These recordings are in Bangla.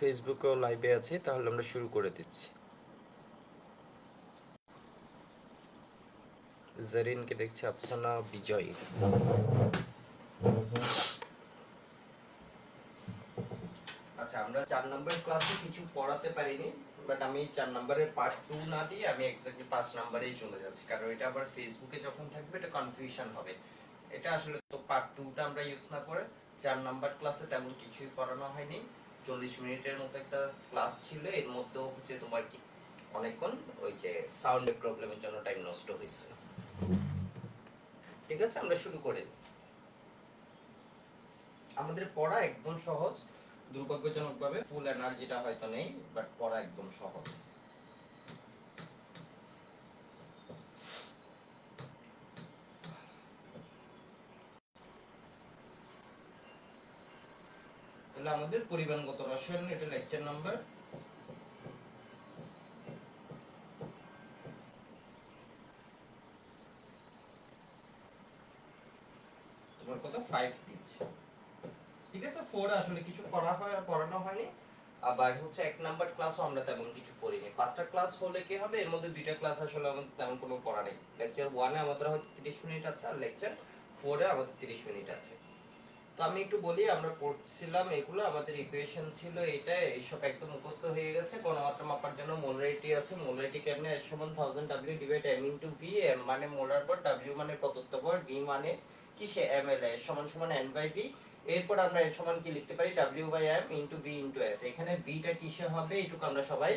ফেসবুকেও লাইভে আছে তাহলে আমরা শুরু করে দিচ্ছি জরিনকে দেখছি আফসানা বিজয় আচ্ছা আমরা চার নম্বরের ক্লাসে কিছু পড়াতে পারিনি বাট আমি চার নম্বরের পার্ট টু না দিয়ে আমি এক্স্যাক্টলি পাঁচ নম্বরেই চলে যাচ্ছি কারণ এটা আবার ফেসবুকে যখন থাকবে এটা কনফিউশন হবে এটা আসলে তো পার্ট টুটা আমরা ইউজ না করে চার নাম্বার ক্লাসে তেমন কিছুই পড়ানো হয়নি চল্লিশ মিনিটের মতো একটা ক্লাস ছিল এর মধ্যে হচ্ছে তোমার কি অনেকক্ষণ ওই যে সাউন্ডের প্রবলেমের জন্য টাইম নষ্ট হয়েছে ঠিক আছে আমরা শুরু করে আমাদের পড়া একদম সহজ দুর্ভাগ্যজনকভাবে ফুল এনার্জিটা হয়তো নেই বাট পড়া একদম সহজ এগুলো আমাদের পরিমাণগত রসায়ন এটা লেকচার নাম্বার তোমার কত ফাইভ দিচ্ছে ঠিক আছে ফোর আসলে কিছু পড়া হয় আর পড়ানো হয়নি আবার হচ্ছে এক নাম্বার ক্লাসও আমরা তেমন কিছু করিনি পাঁচটা ক্লাস হলে কি হবে এর মধ্যে দুইটা ক্লাস আসলে আমাদের তেমন কোনো পড়া নেই লেকচার ওয়ানে আমাদের হয়তো তিরিশ মিনিট আছে আর লেকচার ফোরে আমাদের তিরিশ মিনিট আছে তো আমি একটু বলি আমরা পড়ছিলাম এগুলো আমাদের ইকুয়েশন ছিল এটা এইসব একদম মুখস্থ হয়ে গেছে মাত্রা মাপার জন্য রেটি আছে রেটি কেমনে এর সমান thousand W divide M into V M মানে মোলার পর ডাব্লিউ মানে প্রদত্ত বল ভি মানে কি সে এম এল এর সমান সমান এন বাই ভি এরপর আমরা এর সমান কি লিখতে পারি W by M into V into S এখানে ভিটা কিসে হবে এটুকু আমরা সবাই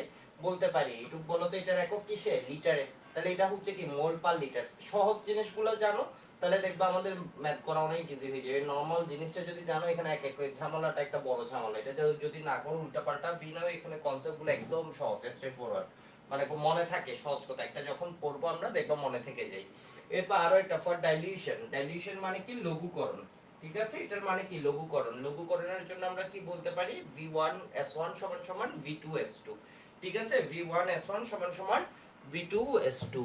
বলতে পারি এটুকু বলো তো এটার একক কিসে লিটারে তাহলে এটা হচ্ছে কি মোল পার লিটার সহজ জিনিসগুলো জানো তাহলে দেখবা আমাদের ম্যাথ করা অনেক ইজি হয়ে যাবে নর্মাল জিনিসটা যদি জানো এখানে এক এক ঝামেলাটা একটা বড় ঝামেলা এটা যদি না করো উল্টাপাল্টা বিনা এখানে কনসেপ্টগুলো একদম সহজ স্ট্রেট ফরওয়ার্ড মানে মনে থাকে সহজ কথা একটা যখন পড়বো আমরা দেখবো মনে থেকে যাই এরপর আরো একটা ফর ডাইলিউশন ডাইলিউশন মানে কি লঘুকরণ ঠিক আছে এটার মানে কি লঘুকরণ লঘুকরণের জন্য আমরা কি বলতে পারি ভি ওয়ান এস ওয়ান সমান সমান ভি টু এস টু ঠিক আছে ভি ওয়ান এস ওয়ান সমান সমান V two S two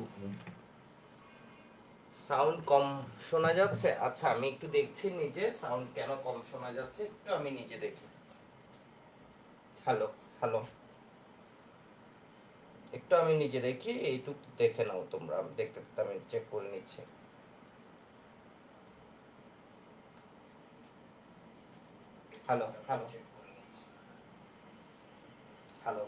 sound কম শোনা যাচ্ছে আচ্ছা আমি একটু দেখছি নিজে সাউন্ড কেন কম শোনা যাচ্ছে একটু আমি নিজে দেখি হ্যালো হ্যালো একটু আমি নিজে দেখি এইটুকু দেখে নাও তোমরা দেখতে আমি চেক করে নিচ্ছি হ্যালো হ্যালো হ্যালো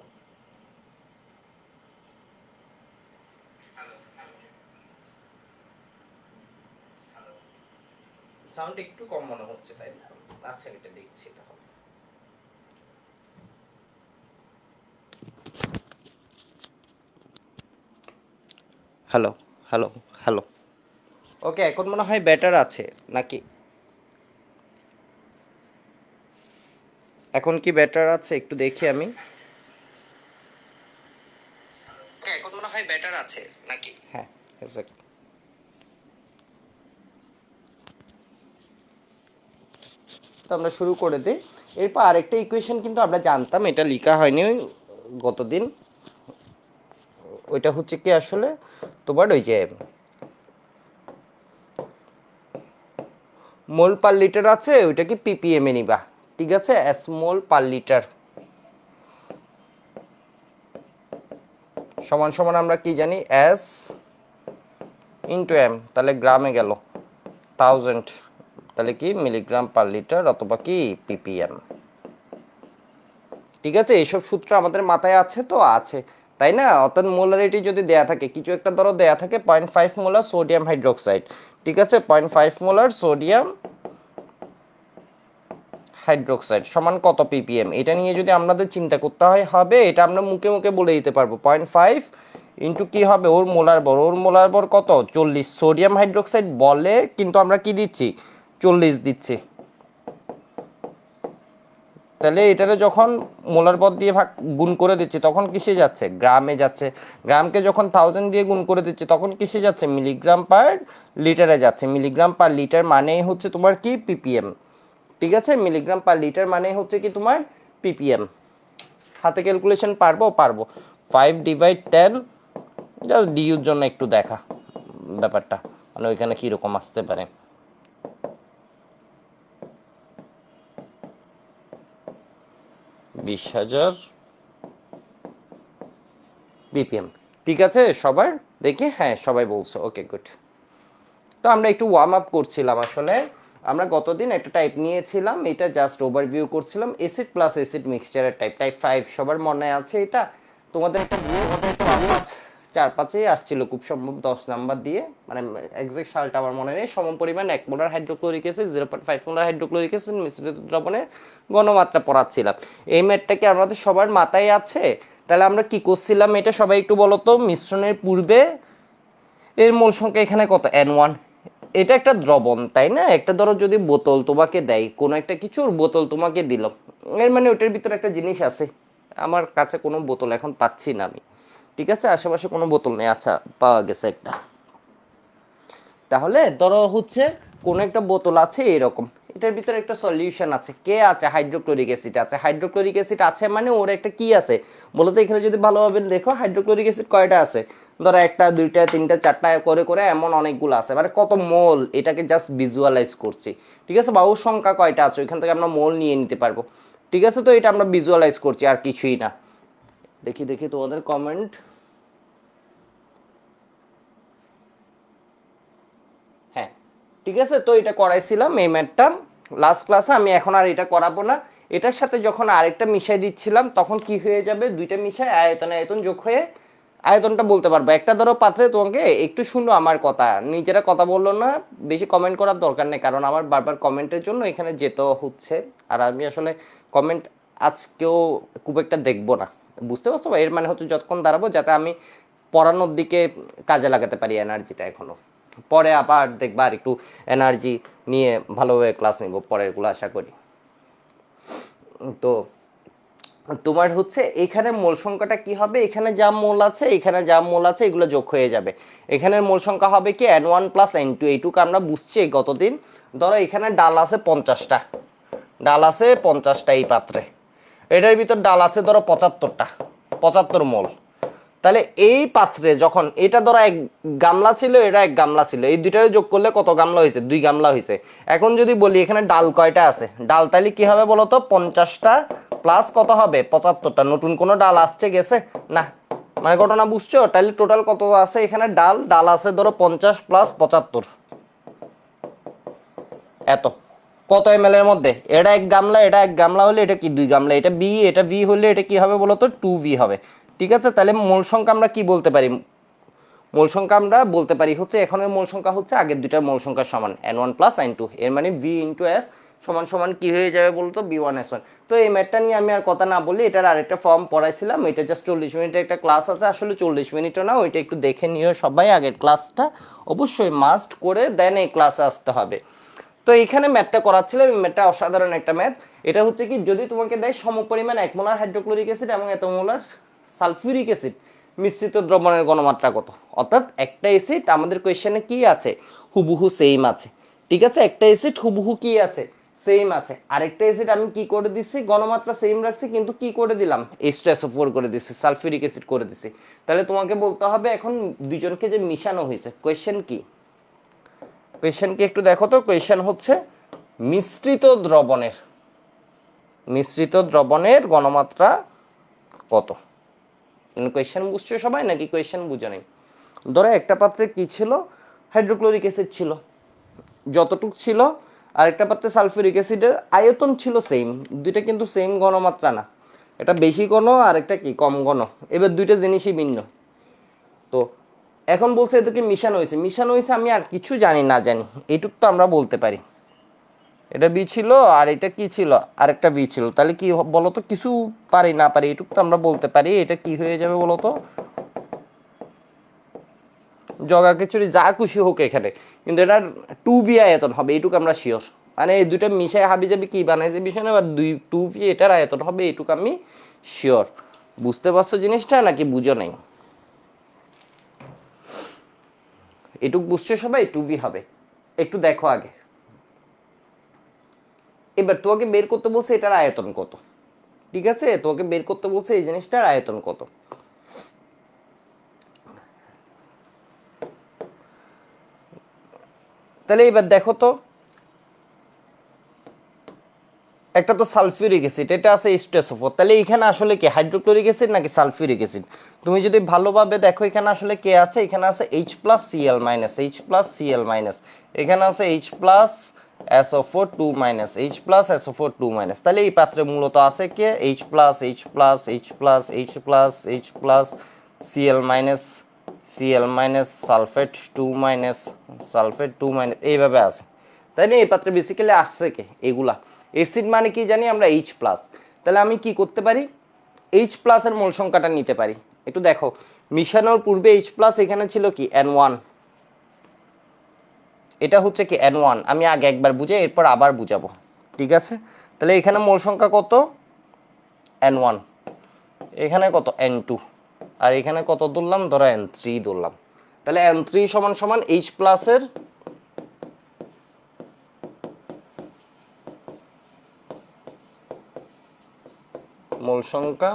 সাউন্ড একটু কম মনে হচ্ছে তাই না আচ্ছা এটা দেখছি তাহলে হ্যালো হ্যালো হ্যালো ওকে এখন মনে হয় ব্যাটার আছে নাকি এখন কি ব্যাটার আছে একটু দেখি আমি হ্যাঁ, এখন মনে হয় ব্যাটার আছে নাকি হ্যাঁ এক্স্যাক্ট তো আমরা শুরু করে দিই এরপর আরেকটা ইকুয়েশন কিন্তু আমরা জানতাম এটা লেখা হয়নি ওই গত দিন ওইটা হচ্ছে কি আসলে তোমার ওই যে মোল পার লিটার আছে ওইটাকে পিপিএম এ নিবা ঠিক আছে এস মোল পার লিটার সমান সমান আমরা কি জানি এস ইন্টু এম তাহলে গ্রামে গেল থাউজেন্ড তাহলে কি মিলিগ্রাম পার লিটার অথবা কি পিপিএম ঠিক আছে এইসব সূত্র আমাদের মাথায় আছে তো আছে তাই না অর্থাৎ মোলারিটি যদি দেয়া থাকে কিছু একটা ধরো দেয়া থাকে point five molar sodium hydroxide ঠিক আছে point five molar sodium hydroxide সমান কত পিপিএম এটা নিয়ে যদি আমাদের চিন্তা করতে হয় হবে এটা আমরা মুখে মুখে বলে দিতে পারবো পয়েন্ট ফাইভ ইন্টু কী হবে ওর মোলার বর ওর মোলার বর কত চল্লিশ সোডিয়াম হাইড্রোক্সাইড বলে কিন্তু আমরা কি দিচ্ছি চল্লিশ দিচ্ছে তাহলে এটারে যখন মোলার পথ দিয়ে ভাগ গুণ করে দিচ্ছে তখন কিসে যাচ্ছে গ্রামে যাচ্ছে গ্রামকে যখন থাউজেন্ড দিয়ে গুণ করে দিচ্ছে তখন কিসে যাচ্ছে মিলিগ্রাম পার লিটারে যাচ্ছে মিলিগ্রাম পার লিটার মানেই হচ্ছে তোমার কি পিপিএম ঠিক আছে মিলিগ্রাম পার লিটার মানেই হচ্ছে কি তোমার পিপিএম হাতে ক্যালকুলেশন পারবো পারবো ফাইভ ডিভাইড টেন জাস্ট ডিউর জন্য একটু দেখা ব্যাপারটা মানে ওইখানে কীরকম আসতে পারে বিশ হাজার বিপিএম ঠিক আছে সবার দেখি হ্যাঁ সবাই বলছো ওকে গুড তো আমরা একটু ওয়ার্ম আপ করছিলাম আসলে আমরা গতদিন একটা টাইপ নিয়েছিলাম এটা জাস্ট ওভারভিউ করছিলাম এসিড প্লাস এসিড মিক্সচারের টাইপ টাইপ ফাইভ সবার মনে আছে এটা তোমাদের একটা চার পাঁচে আসছিল খুব সম্ভব দশ নাম্বার দিয়ে মানে এক্সাক্ট সালটা আমার মনে নেই সম পরিমাণ এক molar hydrochloric acid zero point five molar hydrochloric acid মিশ্রিত দ্রবণের গণমাত্রা পড়াচ্ছিলাম এই ম্যাটটা কি আমাদের সবার মাথায় আছে তাহলে আমরা কি করছিলাম এটা সবাই একটু বলো তো মিশ্রণের পূর্বে এর মূল সংখ্যা এখানে কত এন ওয়ান এটা একটা দ্রবণ তাই না একটা ধরো যদি বোতল তোমাকে দেয় কোনো একটা কিছুর বোতল তোমাকে দিল এর মানে ওটার ভিতরে একটা জিনিস আছে আমার কাছে কোনো বোতল এখন পাচ্ছি না আমি ঠিক আছে আশেপাশে কোনো বোতল নেই আচ্ছা পাওয়া গেছে একটা তাহলে ধরো হচ্ছে কোন একটা বোতল আছে এরকম এটার ভিতরে একটা সলিউশন আছে কে আছে হাইড্রোক্লোরিক অ্যাসিড আছে হাইড্রোক্লোরিক অ্যাসিড আছে মানে ওর একটা কি আছে মূলত এখানে যদি ভালোভাবে দেখো হাইড্রোক্লোরিক অ্যাসিড কয়টা আছে ধরো একটা দুইটা তিনটা চারটা করে করে এমন অনেকগুলো আছে মানে কত মোল এটাকে জাস্ট ভিজুয়ালাইজ করছি ঠিক আছে বা সংখ্যা কয়টা আছে ওইখান থেকে আমরা মোল নিয়ে নিতে পারবো ঠিক আছে তো এটা আমরা ভিজুয়ালাইজ করছি আর কিছুই না দেখি দেখি তোমাদের কমেন্ট হ্যাঁ ঠিক আছে তো এটা করাইছিলাম এই ম্যাটটা লাস্ট ক্লাসে আমি এখন আর এটা করাবো না এটার সাথে যখন আরেকটা মিশাই দিচ্ছিলাম তখন কি হয়ে যাবে দুইটা মিশায় আয়তন আয়তন যোগ হয়ে আয়তনটা বলতে পারবো একটা ধরো পাত্রে তোমাকে একটু শুনো আমার কথা নিজেরা কথা বললো না বেশি কমেন্ট করার দরকার নেই কারণ আমার বারবার কমেন্টের জন্য এখানে যেতে হচ্ছে আর আমি আসলে কমেন্ট আজকেও খুব একটা দেখবো না বুঝতে পারছো এর মানে হচ্ছে যতক্ষণ দাঁড়াবো যাতে আমি পড়ানোর দিকে কাজে লাগাতে পারি এনার্জিটা এখনও পরে আবার দেখবার আর একটু এনার্জি নিয়ে ভালোভাবে ক্লাস নিব পরেরগুলো আশা করি তো তোমার হচ্ছে এখানে মূল সংখ্যাটা কি হবে এখানে যা মূল আছে এখানে যা মূল আছে এগুলো যোগ হয়ে যাবে এখানের মূল সংখ্যা হবে কি N one plus N two এইটুকু আমরা বুঝছি গতদিন ধরো এখানে ডাল আছে পঞ্চাশটা ডাল আছে পঞ্চাশটা এই পাত্রে এটার ভিতর ডাল আছে ধরো পঁচাত্তরটা পঁচাত্তর মোল তাহলে এই পাত্রে যখন এটা ধরো এক গামলা ছিল এটা এক গামলা ছিল এই দুইটারে যোগ করলে কত গামলা হয়েছে দুই গামলা হয়েছে এখন যদি বলি এখানে ডাল কয়টা আছে ডাল তাহলে কি হবে বলো তো পঞ্চাশটা প্লাস কত হবে পঁচাত্তরটা নতুন কোনো ডাল আসছে গেছে না মানে ঘটনা বুঝছো তাহলে টোটাল কত আছে এখানে ডাল ডাল আছে ধরো পঞ্চাশ প্লাস পঁচাত্তর এত কত এম এর মধ্যে এটা এক গামলা এটা এক গামলা হলে এটা কি দুই গামলা এটা বি এটা বি হলে এটা কি হবে বলতো টু বি হবে ঠিক আছে তাহলে মূল সংখ্যা আমরা কি বলতে পারি মূল সংখ্যা আমরা বলতে পারি হচ্ছে এখনের মূল সংখ্যা হচ্ছে আগের দুইটার মূল সংখ্যা সমান N one plus N two এর মানে ভি ইন্টু এস সমান সমান কি হয়ে যাবে বলতো বি ওয়ান এস ওয়ান তো এই ম্যাটটা নিয়ে আমি আর কথা না বলি এটার আরেকটা ফর্ম পড়াইছিলাম এটা জাস্ট চল্লিশ মিনিটের একটা ক্লাস আছে আসলে চল্লিশ মিনিটও না ওইটা একটু দেখে নিও সবাই আগের ক্লাসটা অবশ্যই মাস্ট করে দেন এই ক্লাসে আসতে হবে তো এখানে ম্যাথটা করাচ্ছিলাম এই ম্যাথটা অসাধারণ একটা ম্যাথ এটা হচ্ছে কি যদি তোমাকে দেয় সমপরিমাণ এক মোলার হাইড্রোক্লোরিক অ্যাসিড এবং এত মোলার সালফিউরিক অ্যাসিড মিশ্রিত দ্রবণের গণমাত্রা কত অর্থাৎ একটা অ্যাসিড আমাদের কোয়েশ্চেনে কি আছে হুবহু সেম আছে ঠিক আছে একটা অ্যাসিড হুবহু কি আছে সেম আছে আরেকটা অ্যাসিড আমি কি করে দিচ্ছি গণমাত্রা সেম রাখছি কিন্তু কি করে দিলাম এস্ট্রেসোফোর করে দিচ্ছি সালফিউরিক অ্যাসিড করে দিছি তাহলে তোমাকে বলতে হবে এখন দুজনকে যে মিশানো হয়েছে কোয়েশ্চেন কি কোয়েশ্চেনকে একটু দেখো তো কোয়েশ্চেন হচ্ছে মিশ্রিত দ্রবণের মিশ্রিত দ্রবণের গণমাত্রা কত কোয়েশ্চেন মানে বুঝছো সবাই নাকি কোয়েশ্চেন বুঝে নেই ধরো একটা পাত্রে কি ছিল হাইড্রোক্লোরিক অ্যাসিড ছিল যতটুক ছিল আরেকটা পাত্রে সালফিউরিক অ্যাসিডের আয়তন ছিল সেম দুইটা কিন্তু সেম গণমাত্রা না এটা বেশি গণ আর একটা কি কম গণ এবার দুইটা জিনিসই ভিন্ন তো এখন বলছে এদেরকে মিশানো হয়েছে মিশানো হয়েছে আমি আর কিছু জানি না জানি এটুক তো আমরা বলতে পারি এটা বি ছিল আর এটা কি ছিল আরেকটা বি ছিল তাহলে কি বলতো কিছু পারি না পারি এটুক তো আমরা বলতে পারি এটা কি হয়ে যাবে বলতো জগা খিচুড়ি যা খুশি হোক এখানে কিন্তু এটা টু বি আয়তন হবে এটুক আমরা শিওর মানে এই দুইটা মিশায় হাবি যাবে কি বানাইছে বিষয় এবার দুই টু বি এটার আয়তন হবে এটুক আমি শিওর বুঝতে পারছো জিনিসটা নাকি বুঝো নাই এটুক বুঝছে সবাই টু বি হবে একটু দেখো আগে এবার তোমাকে বের করতে বলছে এটার আয়তন কত ঠিক আছে তোমাকে বের করতে বলছে এই জিনিসটার আয়তন কত তাহলে এবার দেখো তো একটা তো সালফিউরিক অ্যাসিড এটা আছে স্টেসোফোর তাহলে এখানে আসলে কি হাইড্রোক্লোরিক অ্যাসিড নাকি সালফিউরিক অ্যাসিড তুমি যদি ভালোভাবে দেখো এখানে আসলে কে আছে এখানে আছে H plus CL minus H plus CL minus এখানে আছে H plus SO4 2 minus H plus four two minus তাহলে এই পাত্রে মূলত আছে কে H plus H plus H plus H plus H plus CL minus CL minus sulphate two minus sulphate two minus এইভাবে আছে তাই না এই পাত্রে বেসিক্যালি আসছে কে এগুলা অ্যাসিড মানে কি জানি আমরা এইচ প্লাস তাহলে আমি কি করতে পারি এইচ প্লাসের মূল সংখ্যাটা নিতে পারি একটু দেখো মিশানোর পূর্বে এইচ প্লাস এখানে ছিল কি এন ওয়ান এটা হচ্ছে কি এন ওয়ান আমি আগে একবার বুঝে এরপর আবার বুঝাবো ঠিক আছে তাহলে এখানে মূল সংখ্যা কত এন ওয়ান এখানে কত এন টু আর এখানে কত ধরলাম ধরো এন থ্রি ধরলাম তাহলে এন থ্রি সমান সমান এইচ প্লাসের মোল সংখ্যা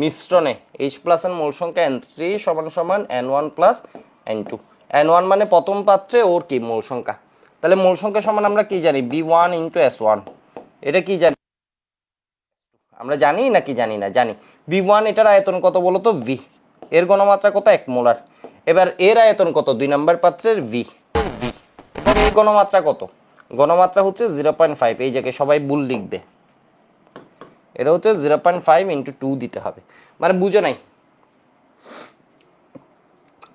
মিশ্রণে এইচ প্লাস এন মোল সংখ্যা এন থ্রি সমান সমান N one plus N two N one মানে প্রথম পাত্রে ওর কি মোল সংখ্যা তাহলে মোল সংখ্যা সমান আমরা কি জানি B one into S one এটা কি জানি আমরা জানি না কি জানি না জানি বি ওয়ান এটার আয়তন কত বলো তো ভি এর গণমাত্রা কত এক মোলার এবার এর আয়তন কত দুই নম্বর পাত্রের ভি ভি গণমাত্রা কত গণমাত্রা হচ্ছে জিরো পয়েন্ট ফাইভ এই জায়গায় সবাই ভুল লিখবে এটা হচ্ছে zero point five into two দিতে হবে মানে বুঝে নাই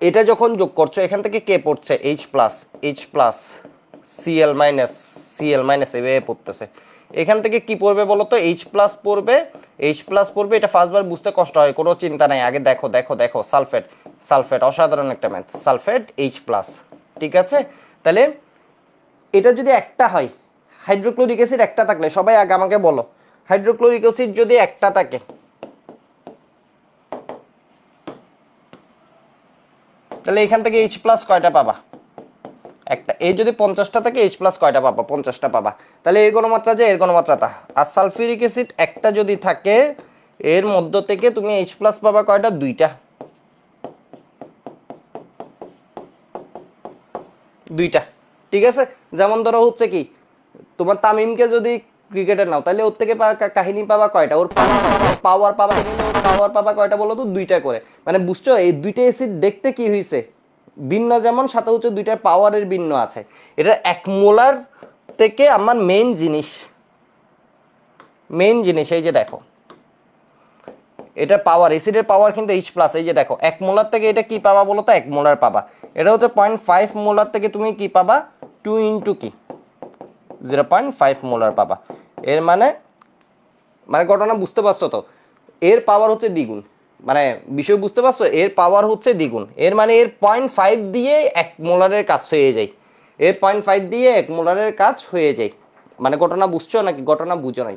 এটা যখন যোগ করছো এখান থেকে কে পড়ছে H plus H plus CL minus CL minus এভাবে পড়তেছে এখান থেকে কি পড়বে বলো তো এইচ প্লাস পড়বে এইচ প্লাস পড়বে এটা ফার্স্টবার বুঝতে কষ্ট হয় কোনো চিন্তা নাই আগে দেখো দেখো দেখো সালফেট সালফেট অসাধারণ একটা ম্যাথ সালফেট এইচ প্লাস ঠিক আছে তাহলে এটা যদি একটা হয় হাইড্রোক্লোরিক অ্যাসিড একটা থাকলে সবাই আগে আমাকে বলো হাইড্রোক্লোরিক অ্যাসিড যদি একটা থাকে তাহলে এখান থেকে এইচ প্লাস কয়টা পাবা একটা এই যদি পঞ্চাশটা থাকে এইচ প্লাস কয়টা পাবা পঞ্চাশটা পাবা তাহলে এর গণমাত্রা যে এর গণমাত্রা তা আর সালফিউরিক অ্যাসিড একটা যদি থাকে এর মধ্য থেকে তুমি এইচ প্লাস পাবা কয়টা দুইটা দুইটা ঠিক আছে যেমন ধরো হচ্ছে কি তোমার তামিমকে যদি ক্রিকেটার নাও তাহলে ওর থেকে কাহিনী পাবা কয়টা ওর পাওয়ার পাবা পাওয়ার পাবা কয়টা বলো তো দুইটা করে মানে বুঝছো এই দুইটা এসিড দেখতে কি হয়েছে ভিন্ন যেমন সাথে হচ্ছে দুইটার পাওয়ারের ভিন্ন আছে এটা এক মোলার থেকে আমার মেন জিনিস মেন জিনিস এই যে দেখো এটা পাওয়ার এসিডের পাওয়ার কিন্তু এইচ প্লাস এই যে দেখো এক মোলার থেকে এটা কি পাবা বলো তো এক মোলার পাবা এটা হচ্ছে পয়েন্ট ফাইভ মোলার থেকে তুমি কি পাবা টু ইন্টু কি জিরো পয়েন্ট ফাইভ মোলার পাবা এর মানে মানে ঘটনা বুঝতে পারছো তো এর পাওয়ার হচ্ছে দ্বিগুণ মানে বিষয় বুঝতে পারছো এর পাওয়ার হচ্ছে দ্বিগুণ এর মানে এর পয়েন্ট ফাইভ দিয়ে এক মোলারের কাজ হয়ে যায় এর পয়েন্ট ফাইভ দিয়ে এক মোলারের কাজ হয়ে যায় মানে ঘটনা বুঝছো নাকি ঘটনা বুঝো নাই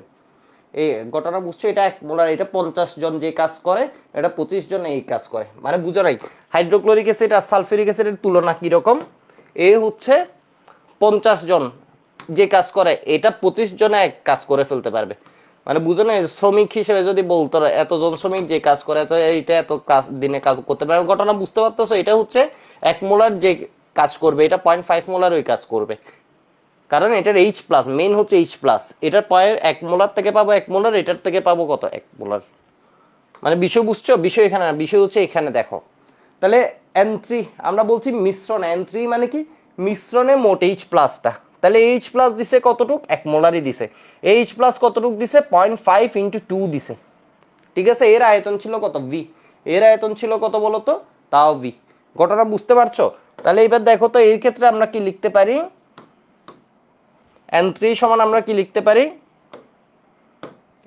এই ঘটনা বুঝছো এটা এক মোলার এটা পঞ্চাশ জন যে কাজ করে এটা পঁচিশ জন এই কাজ করে মানে বুঝো নাই হাইড্রোক্লোরিক অ্যাসিড আর সালফিউরিক অ্যাসিডের তুলনা কীরকম এ হচ্ছে পঞ্চাশ জন যে কাজ করে এটা পঁচিশ জনে এক কাজ করে ফেলতে পারবে মানে বুঝো না শ্রমিক হিসেবে যদি বলতো এতজন শ্রমিক যে কাজ করে তো এইটা এত কাজ দিনে কাজ করতে পারবে ঘটনা বুঝতে পারতেছো এটা হচ্ছে এক মোলার যে কাজ করবে এটা পয়েন্ট ফাইভ মোলার ওই কাজ করবে কারণ এটার এইচ প্লাস মেন হচ্ছে এইচ প্লাস এটার পয়েন্ট এক মোলার থেকে পাবো এক মোলার এটার থেকে পাবো কত এক মোলার মানে বিষয় বুঝছো বিষয় এখানে না বিষয় হচ্ছে এখানে দেখো তাহলে এন থ্রি আমরা বলছি মিশ্রণ এন থ্রি মানে কি মিশ্রণে মোট এইচ প্লাসটা তাহলে এইচ প্লাস দিছে কতটুক এক মোলারই দিছে এইচ প্লাস কতটুক দিছে পয়েন্ট ফাইভ ইন্টু টু দিছে ঠিক আছে এর আয়তন ছিল কত ভি এর আয়তন ছিল কত বলতো তাও ভি ঘটনা বুঝতে পারছো তাহলে এবার দেখো তো এর ক্ষেত্রে আমরা কি লিখতে পারি এন থ্রি সমান আমরা কি লিখতে পারি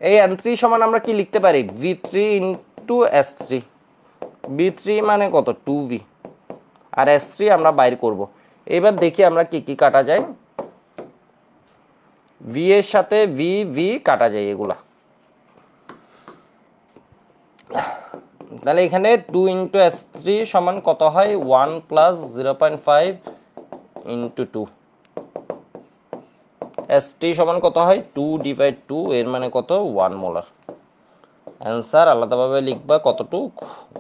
এই এন থ্রি সমান আমরা কি লিখতে পারি V three into S three B three মানে কত টু ভি আর এস থ্রি আমরা বাইর করব এবার দেখি আমরা কি কি কাটা যায় ভি এর সাথে ভি ভি কাটা যায় এগুলা তাহলে এখানে টু ইন্টু এস থ্রি সমান কত হয় one plus zero point five into two S three সমান কত হয় টু ডিভাইড টু এর মানে কত ওয়ান মোলার অ্যান্সার আলাদাভাবে লিখবা কতটুক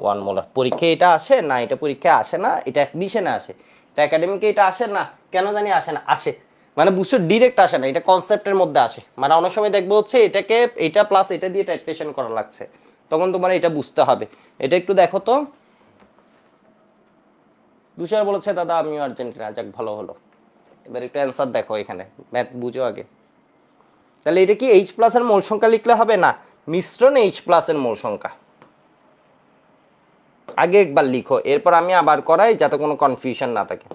ওয়ান মোলার পরীক্ষা এটা আসে না এটা পরীক্ষা আসে না এটা অ্যাডমিশনে আসে এটা একাডেমিকে এটা আসে না কেন জানি আসে না আসে মানে বুস্টার ডিরেক্ট আসে না এটা কনসেপ্টের মধ্যে আসে মানে অনেক সময় দেখবো হচ্ছে এটাকে এটা প্লাস এটা দিয়ে ট্যাক্টেশন করা লাগছে তখন তোমার এটা বুঝতে হবে এটা একটু দেখো তো তুষার বলেছে দাদা আমিও আর্জেন্টিনা যাক ভালো হলো এবার একটু অ্যান্সার দেখো এখানে ম্যাথ বুঝো আগে তাহলে এটা কি এইচ প্লাসের মূল সংখ্যা লিখলে হবে না মিশ্রণ এইচ প্লাসের মূল সংখ্যা আগে একবার লিখো এরপর আমি আবার করাই যাতে কোনো কনফিউশন না থাকে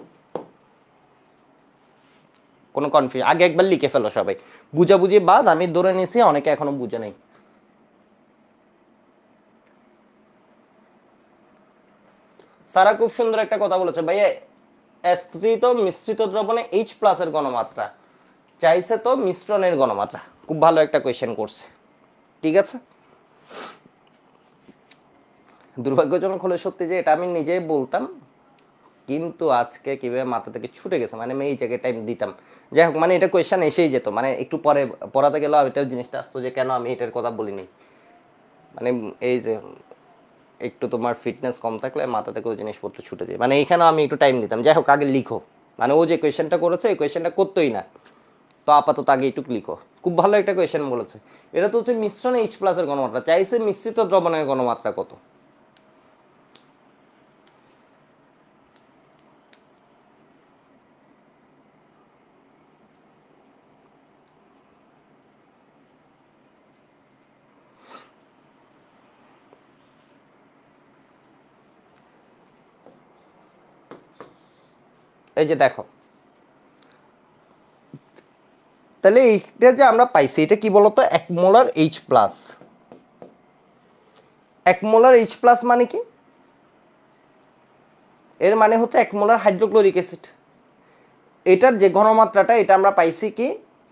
কোনো কনফিউজ আগে একবার লিখে ফেলো সবাই বুঝা বুঝাবুঝি বাদ আমি ধরে নিয়েছি অনেকে এখনো বুঝে নেই সারা খুব সুন্দর একটা কথা বলেছে ভাইয়া স্থিত মিশ্রিত দ্রবণে এইচ প্লাসের গণমাত্রা চাইছে তো মিশ্রণের গণমাত্রা খুব ভালো একটা কোয়েশ্চেন করছে ঠিক আছে দুর্ভাগ্যজনক হলে সত্যি যে এটা আমি নিজে বলতাম কিন্তু আজকে কিভাবে মাথা থেকে ছুটে গেছে মানে আমি এই জায়গায় টাইম দিতাম যাই হোক মানে এটা কোয়েশ্চেন এসেই যেত মানে একটু পরে পড়াতে গেলেও এটা জিনিসটা আসতো যে কেন আমি এটার কথা বলিনি মানে এই যে একটু তোমার ফিটনেস কম থাকলে মাথা থেকে ওই জিনিসপত্র ছুটে যায় মানে এখানেও আমি একটু টাইম দিতাম যাই হোক আগে লিখো মানে ও যে কোয়েশ্চেনটা করেছে এই কোয়েশ্চেনটা করতোই না তো আপাতত আগে একটু লিখো খুব ভালো একটা কোয়েশ্চেন বলেছে এটা তো হচ্ছে মিশ্রণে এইচ প্লাসের গণমাত্রা চাইছে মিশ্রিত দ্রবণের গণমাত্রা কত এই যে দেখো তাহলে এইটা যে আমরা পাইছি এটা কি বলতো এক মোলার এইচ প্লাস এক মোলার এইচ প্লাস মানে কি এর মানে হচ্ছে এক মোলার হাইড্রোক্লোরিক অ্যাসিড এটার যে ঘনমাত্রাটা এটা আমরা পাইছি কি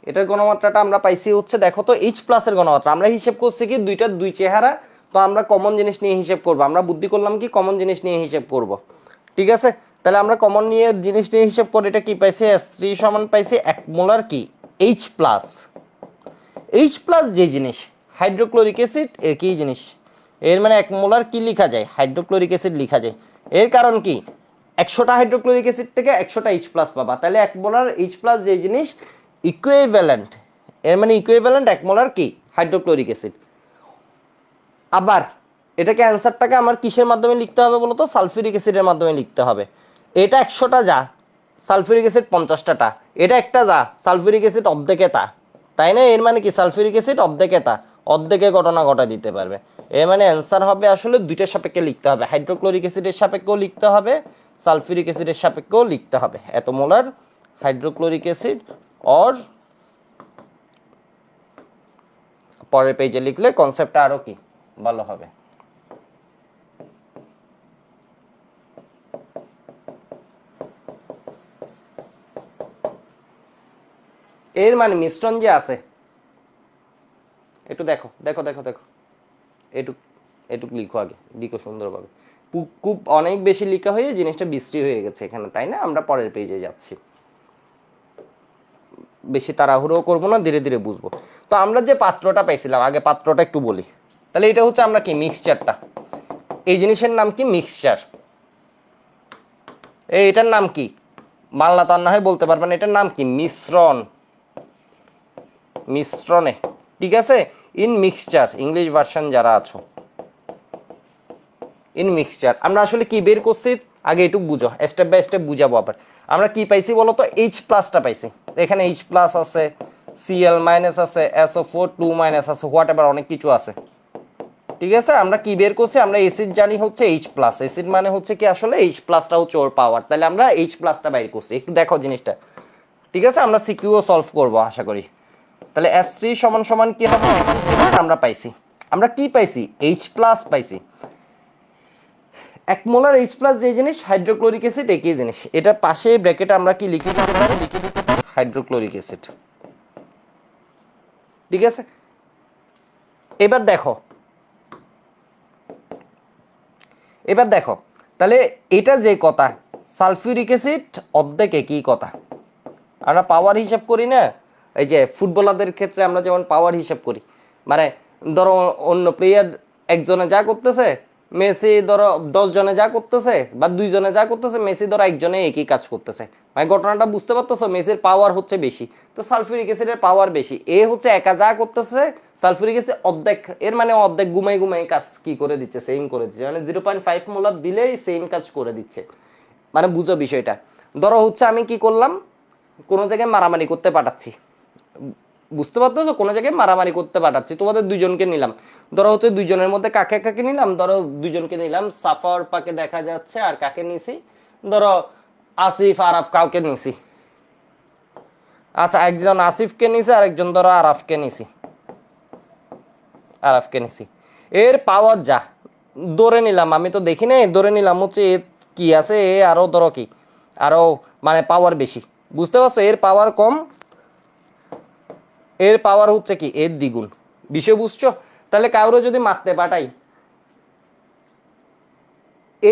এটার গণমাত্রাটা আমরা পাইছি হচ্ছে দেখো তো এইচ প্লাসের গণমাত্রা আমরা হিসেব করছি কি দুইটার দুই চেহারা তো আমরা কমন জিনিস নিয়ে হিসেব করবো আমরা বুদ্ধি করলাম কি কমন জিনিস নিয়ে হিসেব করব ঠিক আছে তাহলে আমরা কমন নিয়ে জিনিস নিয়ে হিসেব করে এটা কি পাইছি এস থ্রি সমান পাইছি এক মোলার কি এইচ প্লাস এইচ প্লাস যে জিনিস হাইড্রোক্লোরিক অ্যাসিড কি জিনিস এর মানে এক মোলার কি লিখা যায় হাইড্রোক্লোরিক অ্যাসিড লিখা যায় এর কারণ কি একশোটা হাইড্রোক্লোরিক অ্যাসিড থেকে একশোটা এইচ প্লাস পাবা তাহলে এক মোলার এইচ প্লাস যে জিনিস ইকুয়েভ্যালেন্ট এর মানে ইকুয়েভ্যালেন্ট এক মোলার কি হাইড্রোক্লোরিক অ্যাসিড আবার এটাকে অ্যান্সারটাকে আমার কিসের মাধ্যমে লিখতে হবে বলতো সালফিউরিক অ্যাসিডের মাধ্যমে লিখতে হবে এটা একশোটা যা সালফিউরিক অ্যাসিড পঞ্চাশটা এটা একটা যা সালফিউরিক অ্যাসিড অর্ধেকে তা তাই না এর মানে কি সালফিউরিক অ্যাসিড অর্ধেকে তা অর্ধেকে ঘটনা ঘটা দিতে পারবে এর মানে অ্যান্সার হবে আসলে দুইটার সাপেক্ষে লিখতে হবে হাইড্রোক্লোরিক অ্যাসিডের সাপেক্ষেও লিখতে হবে সালফিউরিক অ্যাসিডের সাপেক্ষেও লিখতে হবে এত মোলার হাইড্রোক্লোরিক অ্যাসিড অর পরের পেজে লিখলে কনসেপ্টটা আরও কি ভালো হবে এর মানে মিশ্রণ যে আছে একটু দেখো দেখো দেখো দেখো এটুক এটুক লিখো আগে লিখো সুন্দরভাবে খুব অনেক বেশি লিখা হয়ে জিনিসটা বিশ্রী হয়ে গেছে এখানে তাই না আমরা পরের পেজে যাচ্ছি বেশি তাড়াহুড়ো করবো না ধীরে ধীরে বুঝবো তো আমরা যে পাত্রটা পাইছিলাম আগে পাত্রটা একটু বলি তাহলে এটা হচ্ছে আমরা কি মিক্সচারটা এই জিনিসের নাম কি মিক্সচার এটার নাম কি বাংলা তো হয় বলতে পারবেন এটার নাম কি মিশ্রণ মিশ্রণে ঠিক আছে ইন মিক্সচার ইংলিশ ভার্সন যারা আছো ইন মিক্সচার আমরা আসলে কি বের করছি আগে একটু বুঝো স্টেপ বাই স্টেপ বুঝাবো আবার আমরা কি পাইছি বলো তো এইচ প্লাসটা পাইছি এখানে এইচ প্লাস আছে সিএল মাইনাস আছে এসও ফোর টু মাইনাস আছে হোয়াট এভার অনেক কিছু আছে ঠিক আছে আমরা কি বের করছি আমরা এসিড জানি হচ্ছে এইচ প্লাস এসিড মানে হচ্ছে কি আসলে এইচ প্লাসটা হচ্ছে ওর পাওয়ার তাহলে আমরা এইচ প্লাসটা বাইর করছি একটু দেখো জিনিসটা ঠিক আছে আমরা সিকিউও সলভ করবো আশা করি তাহলে এস থ্রি সমান সমান কি হবে আমরা পাইছি আমরা কি পাইছি এইচ প্লাস পাইছি এক মোলার এইচ প্লাস যে জিনিস হাইড্রোক্লোরিক অ্যাসিড একই জিনিস এটা পাশে ব্র্যাকেট আমরা কি লিখে দিতে পারি লিখে দিতে পারি হাইড্রোক্লোরিক অ্যাসিড ঠিক আছে এবার দেখো এবার দেখো তাহলে এটা যে কথা সালফিউরিক অ্যাসিড অর্ধেক একই কথা আমরা পাওয়ার হিসাব করি না এই যে ফুটবলারদের ক্ষেত্রে আমরা যেমন পাওয়ার হিসাব করি মানে ধরো অন্য প্লেয়ার একজনে যা করতেছে মেসি ধরো দশ জনে যা করতেছে বা দুইজনে যা করতেছে মেসি ধরো একজনে একই কাজ করতেছে মানে ঘটনাটা বুঝতে পারতেছো মেসির পাওয়ার হচ্ছে বেশি তো সালফিউরিক অ্যাসিডের পাওয়ার বেশি এ হচ্ছে একা যা করতেছে সালফিউরিক অ্যাসিড অর্ধেক এর মানে অর্ধেক গুমাই গুমাই কাজ কি করে দিচ্ছে সেম করে দিচ্ছে মানে জিরো পয়েন্ট ফাইভ মোলার দিলেই সেম কাজ করে দিচ্ছে মানে বুঝো বিষয়টা ধরো হচ্ছে আমি কি করলাম কোনো জায়গায় মারামারি করতে পাঠাচ্ছি বুঝতে পারতেছো কোনো জায়গায় মারামারি করতে পাঠাচ্ছি তোমাদের দুইজনকে নিলাম ধরো হচ্ছে দুইজনের মধ্যে কাকে কাকে নিলাম ধরো দুইজনকে নিলাম সাফার পাকে দেখা যাচ্ছে আর কাকে নিছি ধরো আসিফ আরাফ কাউকে নিছি আচ্ছা একজন আসিফকে নিছি আর একজন ধরো আরাফকে নিছি আরাফকে নিছি এর পাওয়ার যা ধরে নিলাম আমি তো দেখি নাই ধরে নিলাম হচ্ছে এ কি আছে এ আরো ধরো কি আরো মানে পাওয়ার বেশি বুঝতে পারছো এর পাওয়ার কম এর পাওয়ার হচ্ছে কি এর দ্বিগুণ বিষয় বুঝছো তাহলে কাউরে যদি মারতে পাঠাই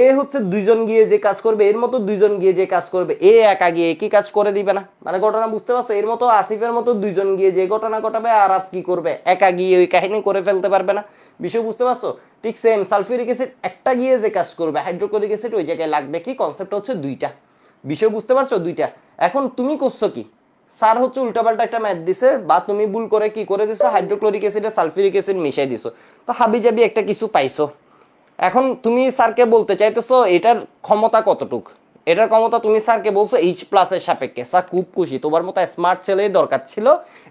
এ হচ্ছে দুইজন গিয়ে যে কাজ করবে এর মতো দুইজন গিয়ে যে কাজ করবে এ একা গিয়ে কি কাজ করে দিবে না মানে ঘটনা বুঝতে পারছো এর মতো আসিফের মতো দুইজন গিয়ে যে ঘটনা ঘটাবে আর আফ কি করবে একা গিয়ে ওই কাহিনী করে ফেলতে পারবে না বিষয় বুঝতে পারছো ঠিক সেম সালফিউরিক অ্যাসিড একটা গিয়ে যে কাজ করবে হাইড্রোক্লোরিক অ্যাসিড ওই জায়গায় লাগবে কি কনসেপ্ট হচ্ছে দুইটা বিষয় বুঝতে পারছো দুইটা এখন তুমি করছো কি স্যার হচ্ছে উল্টাপাল্টা একটা ম্যাথ দিছে বা তুমি ভুল করে কি করে দিছো হাইড্রোক্লোরিক অ্যাসিড আর সালফিউরিক অ্যাসিড মিশাই দিছো তো হাবি জাবি একটা কিছু পাইছো এখন তুমি স্যারকে বলতে চাইতেছো এটার ক্ষমতা কতটুক এটার ক্ষমতা তুমি স্যারকে বলছো এইচ প্লাসের সাপেক্ষে স্যার খুব খুশি তোমার মতো স্মার্ট ছেলেই দরকার ছিল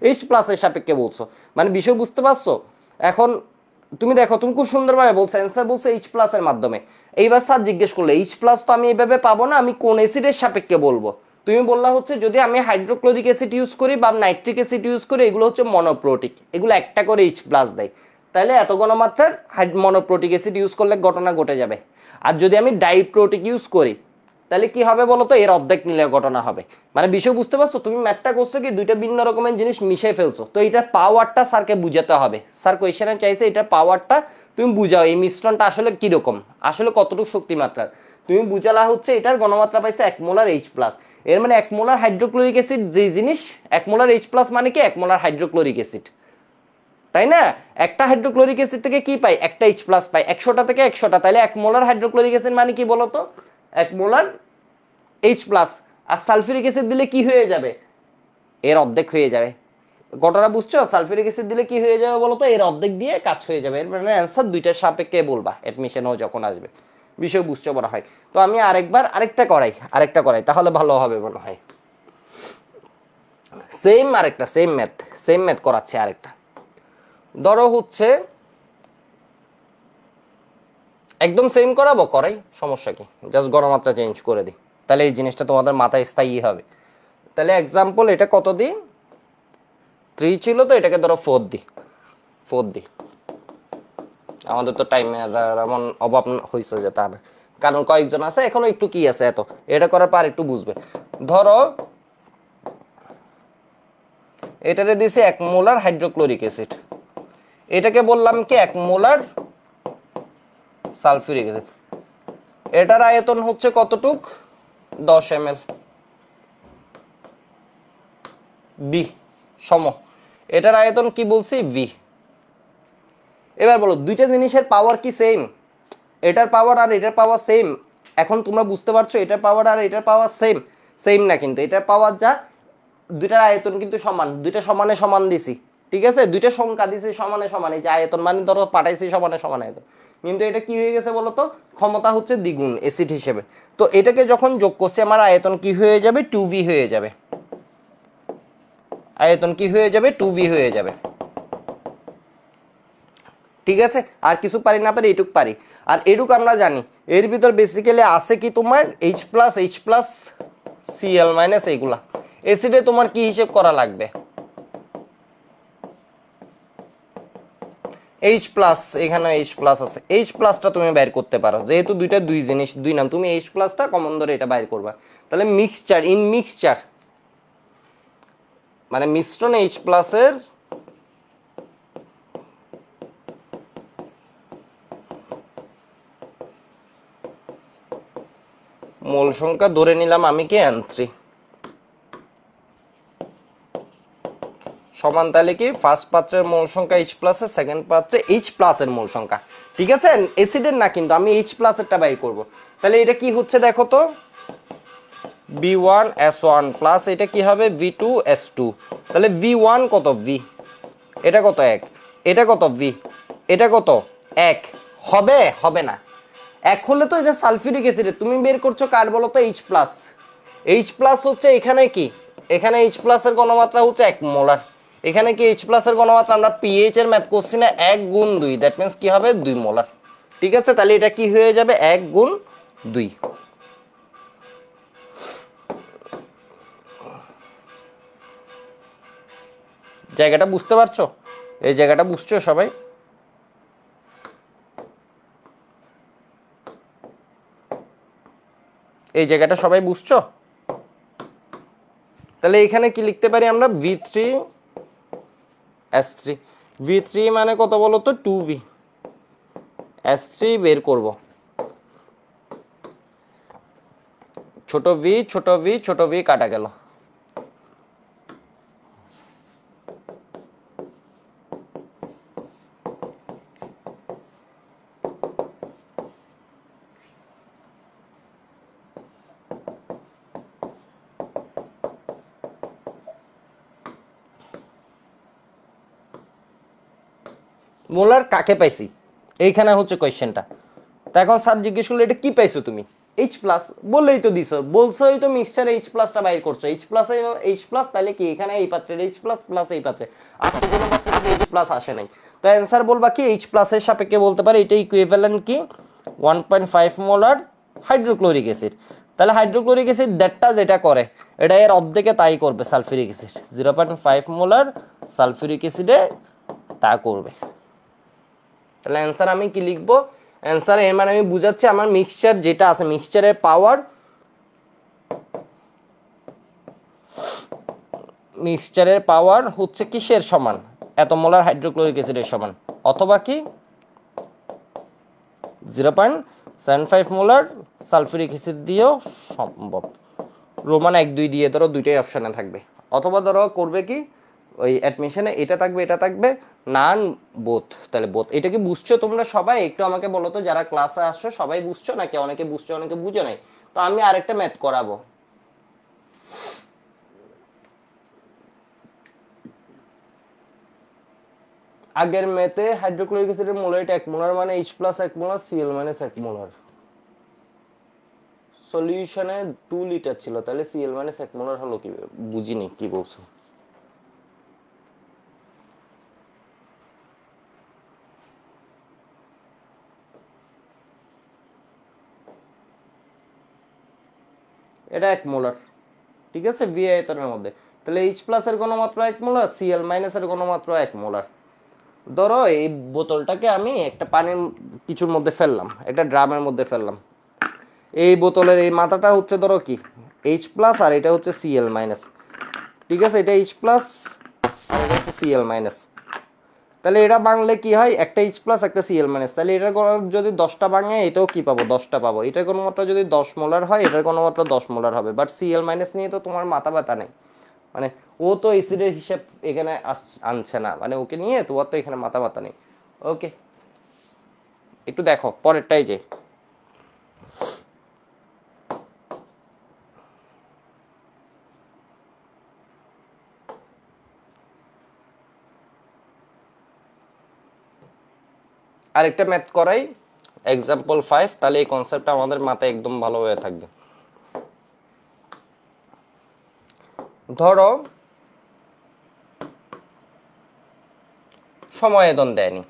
এইচ প্লাসের সাপেক্ষে বলছো মানে বিষয় বুঝতে পারছো এখন তুমি দেখো তুমি খুব সুন্দরভাবে বলছো অ্যান্সার বলছো এইচ প্লাসের মাধ্যমে এইবার স্যার জিজ্ঞেস করলে এইচ প্লাস তো আমি এইভাবে পাবো না আমি কোন অ্যাসিডের সাপেক্ষে বলবো তুমি বললা হচ্ছে যদি আমি হাইড্রোক্লোরিক অ্যাসিড ইউজ করি বা নাইট্রিক অ্যাসিড ইউজ করি এগুলো হচ্ছে মনোপ্রোটিক এগুলো একটা করে ইচ প্লাস দেয় তাহলে এত গণমাত্রার মনোপ্রোটিক অ্যাসিড ইউজ করলে ঘটনা ঘটে যাবে আর যদি আমি ডাইপ্রোটিক ইউজ করি তাহলে কি হবে বলো তো এর অর্ধেক নিলে ঘটনা হবে মানে বিষয় বুঝতে পারছো তুমি ম্যাথটা করছো কি দুইটা ভিন্ন রকমের জিনিস মিশে ফেলছো তো এটার পাওয়ারটা স্যারকে বুঝাতে হবে স্যার কোয়েশনে চাইছে এটার পাওয়ারটা তুমি বুঝাও এই মিশ্রণটা আসলে কিরকম আসলে কতটুকু শক্তিমাত্রার তুমি বুঝালা হচ্ছে এটার গণমাত্রা পাইছে এক মোলার এইচ প্লাস এর মানে এক মোলার হাইড্রোক্লোরিক অ্যাসিড যেই জিনিস এক মোলার এইচ প্লাস মানে কি এক মোলার হাইড্রোক্লোরিক অ্যাসিড তাই না একটা হাইড্রোক্লোরিক অ্যাসিড থেকে কি পাই একটা এইচ প্লাস পাই একশোটা থেকে একশোটা তাহলে এক মোলার হাইড্রোক্লোরিক অ্যাসিড মানে কি বলতো এক মোলার এইচ প্লাস আর সালফিউরিক অ্যাসিড দিলে কি হয়ে যাবে এর অর্ধেক হয়ে যাবে ঘটনা বুঝছো সালফিউরিক অ্যাসিড দিলে কি হয়ে যাবে বলতো এর অর্ধেক দিয়ে কাজ হয়ে যাবে এর মানে অ্যান্সার দুইটার সাপেক্ষে বলবা অ্যাডমিশনও যখন আসবে বুঝতে বলা হয় তো আমি আরেকবার আরেকটা করাই আরেকটা করাই তাহলে ভালো হবে মনে হয় সেম আরেকটা সেম ম্যাথ সেম ম্যাথ করাচ্ছে আরেকটা ধরো হচ্ছে একদম সেম করাবো করাই সমস্যা কি জাস্ট মাত্রা চেঞ্জ করে দিই তাহলে এই জিনিসটা তোমাদের মাথায় স্থায়ী হবে তাহলে এক্সাম্পল এটা কত দিই থ্রি ছিল তো এটাকে ধরো ফোর দিই ফোর দিই আমাদের তো টাইমের এমন অভাব হয়েছে যে তার কারণ কয়েকজন আছে এখনো একটু কি আছে এত এটা করার পর একটু বুঝবে ধরো এটারে দিছে এক মোলার হাইড্রোক্লোরিক অ্যাসিড এটাকে বললাম কি এক মোলার সালফিউরিক অ্যাসিড এটার আয়তন হচ্ছে কতটুক দশ এম এল বি সম এটার আয়তন কি বলছি ভি এবার বলো দুইটা জিনিসের পাওয়ার কি সেম এটার পাওয়ার আর এটার পাওয়ার সেম এখন তোমরা বুঝতে পারছো এটার পাওয়ার আর এটার পাওয়ার সেম সেম না কিন্তু এটার পাওয়ার যা দুইটার আয়তন কিন্তু সমান দুইটা সমানে সমান দিছি ঠিক আছে দুইটা সংখ্যা দিছি সমানে সমানে যে আয়তন মানে ধরো পাঠাইছি সমানে সমান আয়তন কিন্তু এটা কি হয়ে গেছে বলতো ক্ষমতা হচ্ছে দ্বিগুণ এসিড হিসেবে তো এটাকে যখন যোগ করছি আমার আয়তন কি হয়ে যাবে টু হয়ে যাবে আয়তন কি হয়ে যাবে টু হয়ে যাবে ঠিক আছে আর কিছু পারি না পারি এটুক পারি আর এটুক আমরা জানি এর ভিতর বেসিক্যালি আছে কি তোমার H plus H plus CL minus এইগুলা অ্যাসিডে তোমার কি হিসেব করা লাগবে এইচ প্লাস এখানে এইচ প্লাস আছে এইচ প্লাসটা তুমি বাইর করতে পারো যেহেতু দুইটা দুই জিনিস দুই নাম তুমি এইচ প্লাসটা কমন ধরে এটা বাইর করবা তাহলে মিক্সচার ইন মিক্সচার মানে মিশ্রণ এইচ প্লাসের মূল সংখ্যা ধরে নিলাম আমি কি এন থ্রি সমান তাহলে কি ফার্স্ট পাত্রের মূল সংখ্যা এইচ প্লাসের সেকেন্ড পাত্রে এইচ প্লাসের মূল সংখ্যা ঠিক আছে অ্যাসিডের না কিন্তু আমি এইচ প্লাসেরটা বাই করব তাহলে এটা কি হচ্ছে দেখো তো V one S one plus এটা কি হবে ভি টু এস টু তাহলে ভি ওয়ান কত ভি এটা কত এক এটা কত ভি এটা কত এক হবে হবে না এক হলে তো এটা সালফিউরিক অ্যাসিড তুমি বের করছো কার বলো তো এইচ প্লাস এইচ প্লাস হচ্ছে এখানে কি এখানে এইচ প্লাসের গণমাত্রা হচ্ছে এক মোলার এখানে কি এইচ প্লাসের গণমাত্রা আমরা পিএইচ এর ম্যাথ করছি না এক গুণ দুই দ্যাট মিনস কি হবে দুই মোলার ঠিক আছে তাহলে এটা কি হয়ে যাবে এক গুণ দুই জায়গাটা বুঝতে পারছো এই জায়গাটা বুঝছো সবাই এই জায়গাটা সবাই বুঝছো তাহলে এখানে কি লিখতে পারি আমরা V three S three V three মানে কত বলো তো টু ভি এস থ্রি বের করব ছোট ভি ছোট ভি ছোট ভি কাটা গেল মোলার কাকে পাইছি এইখানে হচ্ছে কোয়েশ্চেনটা তা এখন স্যার জিজ্ঞেস করলো এটা কি পাইছো তুমি এইচ প্লাস বললেই তো দিছো বলছো তো মিক্সচার এইচ প্লাসটা বাইর করছো এইচ প্লাস এইচ প্লাস তাহলে কি এখানে এই পাত্রের এইচ প্লাস প্লাস এই পাত্রে আর কোনো পাত্রে এইচ প্লাস আসে নাই তো অ্যান্সার বলবা কি এইচ প্লাসের সাপেক্ষে বলতে পারে এটা ইকুইভ্যালেন্ট কি one point five molar hydrochloric acid তাহলে হাইড্রোক্লোরিক অ্যাসিড দেড়টা যেটা করে এটা এর অর্ধেকে তাই করবে sulphuric acid zero point five molar sulphuric অ্যাসিডে তা করবে তাহলে অ্যান্সার আমি কি লিখব অ্যান্সার এর মানে আমি বুঝাচ্ছি আমার মিক্সচার যেটা আছে মিক্সচারের পাওয়ার মিক্সচারের পাওয়ার হচ্ছে কিসের সমান এত মোলার হাইড্রোক্লোরিক অ্যাসিডের সমান অথবা কি zero point seven five molar sulphuric acid দিয়েও সম্ভব রোমান এক দুই দিয়ে ধরো দুইটাই অপশানে থাকবে অথবা ধরো করবে কি ওই অ্যাডমিশনে এটা থাকবে এটা থাকবে নান বোথ তাহলে বোথ এটা কি বুঝছো তোমরা সবাই একটু আমাকে বলো তো যারা ক্লাসে আসছো সবাই বুঝছো নাকি অনেকে বুঝছো অনেকে বুঝো নাই তো আমি আরেকটা ম্যাথ করাবো আগের মেতে হাইড্রোক্লোরিক অ্যাসিডের মোলারিটি এক মোলার মানে এইচ প্লাস এক মোলার সিএল মাইনাস এক মোলার সলিউশনে টু লিটার ছিল তাহলে সিএল মাইনাস এক মোলার হলো কি বুঝিনি কি বলছো এটা এক মোলার ঠিক আছে বি আয়তনের মধ্যে তাহলে এইচ প্লাসের গণমাত্রা এক মোলার সিএল মাইনাসের গণমাত্রা এক মোলার ধরো এই বোতলটাকে আমি একটা পানির কিছুর মধ্যে ফেললাম একটা ড্রামের মধ্যে ফেললাম এই বোতলের এই মাথাটা হচ্ছে ধরো কি এইচ প্লাস আর এটা হচ্ছে সিএল মাইনাস ঠিক আছে এটা এইচ প্লাস আর এটা হচ্ছে সিএল মাইনাস তাহলে এটা বাংলে কি হয় একটা এইচ প্লাস একটা সিএল মাইনাস তাহলে এটা যদি দশটা বাঙে এটাও কি পাবো দশটা পাবো এটা কোনো মাত্র যদি দশ মোলার হয় এটার কোনো মাত্র দশ মোলার হবে বাট সিএল মাইনাস নিয়ে তো তোমার মাথা ব্যথা নেই মানে ও তো এসিডের হিসাব এখানে আনছে না মানে ওকে নিয়ে তোমার তো এখানে মাথা ব্যথা নেই ওকে একটু দেখো পরেরটাই যে আরেকটা ম্যাথ করাই এক্সাম্পল ফাইভ তাহলে এই কনসেপ্টটা আমাদের মাথায় একদম ভালো হয়ে থাকবে ধরো সময়দন দেয়নি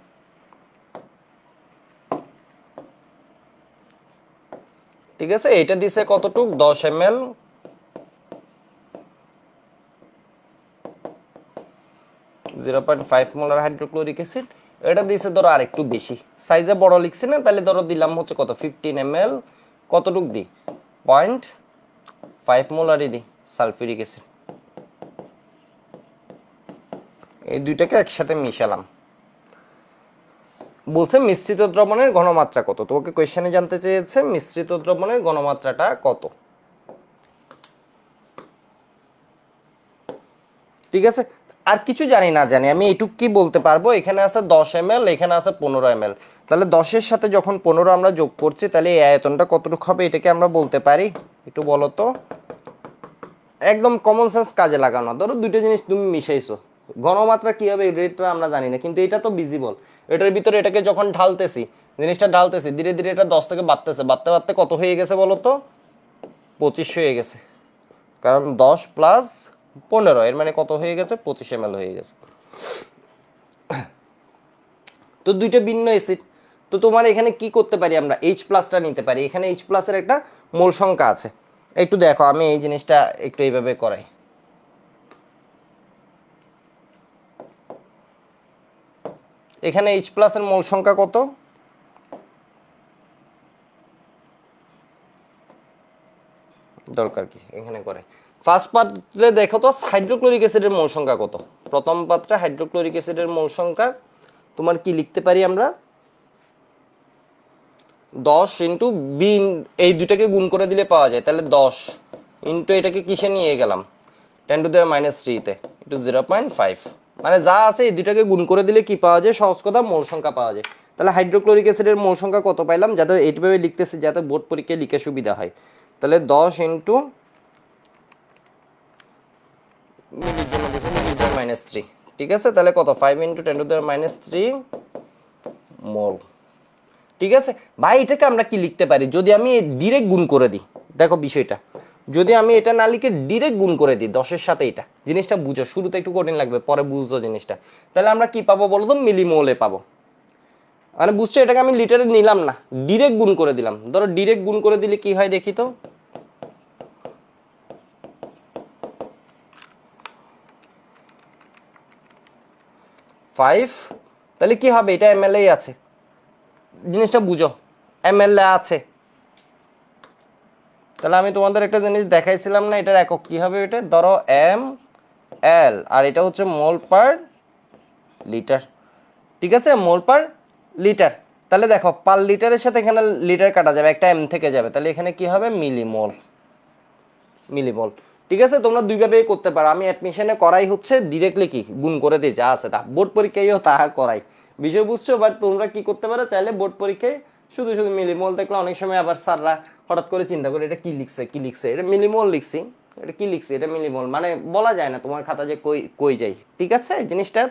ঠিক আছে এটা দিছে কতটুক দশ M L zero point five molar hydrochloric acid এটা দিয়েছে ধরো আর একটু বেশি সাইজে বড় লিখছি না তাহলে ধরো দিলাম হচ্ছে কত ফিফটিন এম এল কতটুক দিই পয়েন্ট ফাইভ মোলারই দিই সালফিউরিক অ্যাসিড এই দুইটাকে একসাথে মিশালাম বলছে মিশ্রিত দ্রবণের ঘনমাত্রা কত তোমাকে কোয়েশনে জানতে চেয়েছে মিশ্রিত দ্রবণের ঘনমাত্রাটা কত ঠিক আছে আর কিছু জানি না জানি আমি এটুক কি বলতে পারবো এখানে আছে দশ এম এখানে আছে পনেরো এম তাহলে দশের সাথে যখন পনেরো আমরা যোগ করছি তাহলে এই আয়তনটা কতটুকু হবে এটাকে আমরা বলতে পারি একটু বলো তো একদম কমন সেন্স কাজে লাগানো ধরো দুইটা জিনিস তুমি মিশাইছো ঘনমাত্রা কী হবে রেটটা আমরা জানি না কিন্তু এটা তো ভিজিবল এটার ভিতরে এটাকে যখন ঢালতেছি জিনিসটা ঢালতেছি ধীরে ধীরে এটা দশ থেকে বাড়তেছে বাড়তে বাড়তে কত হয়ে গেছে বলো তো পঁচিশশো হয়ে গেছে কারণ দশ প্লাস পনেরো এর মানে কত হয়ে গেছে পঁচিশ এম হয়ে গেছে তো দুইটা ভিন্ন এসিড তো তোমার এখানে কি করতে পারি আমরা এইচ প্লাসটা নিতে পারি এখানে এইচ প্লাসের একটা মূল সংখ্যা আছে একটু দেখো আমি এই জিনিসটা একটু এইভাবে করাই এখানে এইচ প্লাসের মূল সংখ্যা কত দরকার কি এখানে করে ফার্স্ট পাত্রে দেখো তো হাইড্রোক্লোরিক অ্যাসিডের মৌল সংখ্যা কত প্রথম পাত্রে হাইড্রোক্লোরিক অ্যাসিডের মৌল সংখ্যা তোমার কি লিখতে পারি আমরা দশ ইন্টু বি এই দুটাকে গুণ করে দিলে পাওয়া যায় তাহলে দশ ইন্টু এটাকে কিসে নিয়ে গেলাম টেন টু দেওয়া মাইনাস থ্রিতে ইন্টু জিরো পয়েন্ট ফাইভ মানে যা আছে এই দুটাকে গুণ করে দিলে কি পাওয়া যায় সহজ কথা মৌল সংখ্যা পাওয়া যায় তাহলে হাইড্রোক্লোরিক অ্যাসিডের মৌল সংখ্যা কত পাইলাম যাতে এইভাবে লিখতেছি যাতে বোর্ড পরীক্ষায় লিখে সুবিধা হয় তাহলে দশ ইন্টু মিলির জন্য দিয়েছে মিলির দেওয়ার মাইনাস থ্রি ঠিক আছে তাহলে কত ফাইভ ইন্টু টেন টু দেওয়ার মাইনাস থ্রি মোল ঠিক আছে ভাই এটাকে আমরা কি লিখতে পারি যদি আমি ডিরেক্ট গুণ করে দিই দেখো বিষয়টা যদি আমি এটা না লিখে ডিরেক্ট গুণ করে দিই দশের সাথে এটা জিনিসটা বুঝো শুরুতে একটু কঠিন লাগবে পরে বুঝছো জিনিসটা তাহলে আমরা কি পাবো বলো তো মিলিমোলে পাবো মানে বুঝছো এটাকে আমি লিটারে নিলাম না ডিরেক্ট গুণ করে দিলাম ধরো ডিরেক্ট গুণ করে দিলে কি হয় দেখি তো ফাইভ তাহলে কি হবে এটা এমএলএই আছে জিনিসটা বুঝো এমএলএ আছে তাহলে আমি তোমাদের একটা জিনিস দেখাইছিলাম না এটার একক কি হবে এটা ধরো এম এল আর এটা হচ্ছে মোল পার লিটার ঠিক আছে মোল পার লিটার তাহলে দেখো পার লিটারের সাথে এখানে লিটার কাটা যাবে একটা এম থেকে যাবে তাহলে এখানে কি হবে মিলিমোল মিলিমোল ঠিক আছে তোমরা দুইভাবে করতে পারো আমি অ্যাডমিশনে করাই হচ্ছে ডিরেক্টলি কি গুণ করে দিই যা আছে তা বোর্ড পরীক্ষায়ও তাহা করাই বিষয় বুঝছো বাট তোমরা কি করতে পারো চাইলে বোর্ড পরীক্ষায় শুধু শুধু মিলিমল দেখলে অনেক সময় আবার স্যাররা হঠাৎ করে চিন্তা করে এটা কি লিখছে কি লিখছে এটা মিলিমল লিখছি এটা কি লিখছে এটা মিলিমল মানে বলা যায় না তোমার খাতা যে কই কই যাই ঠিক আছে জিনিসটা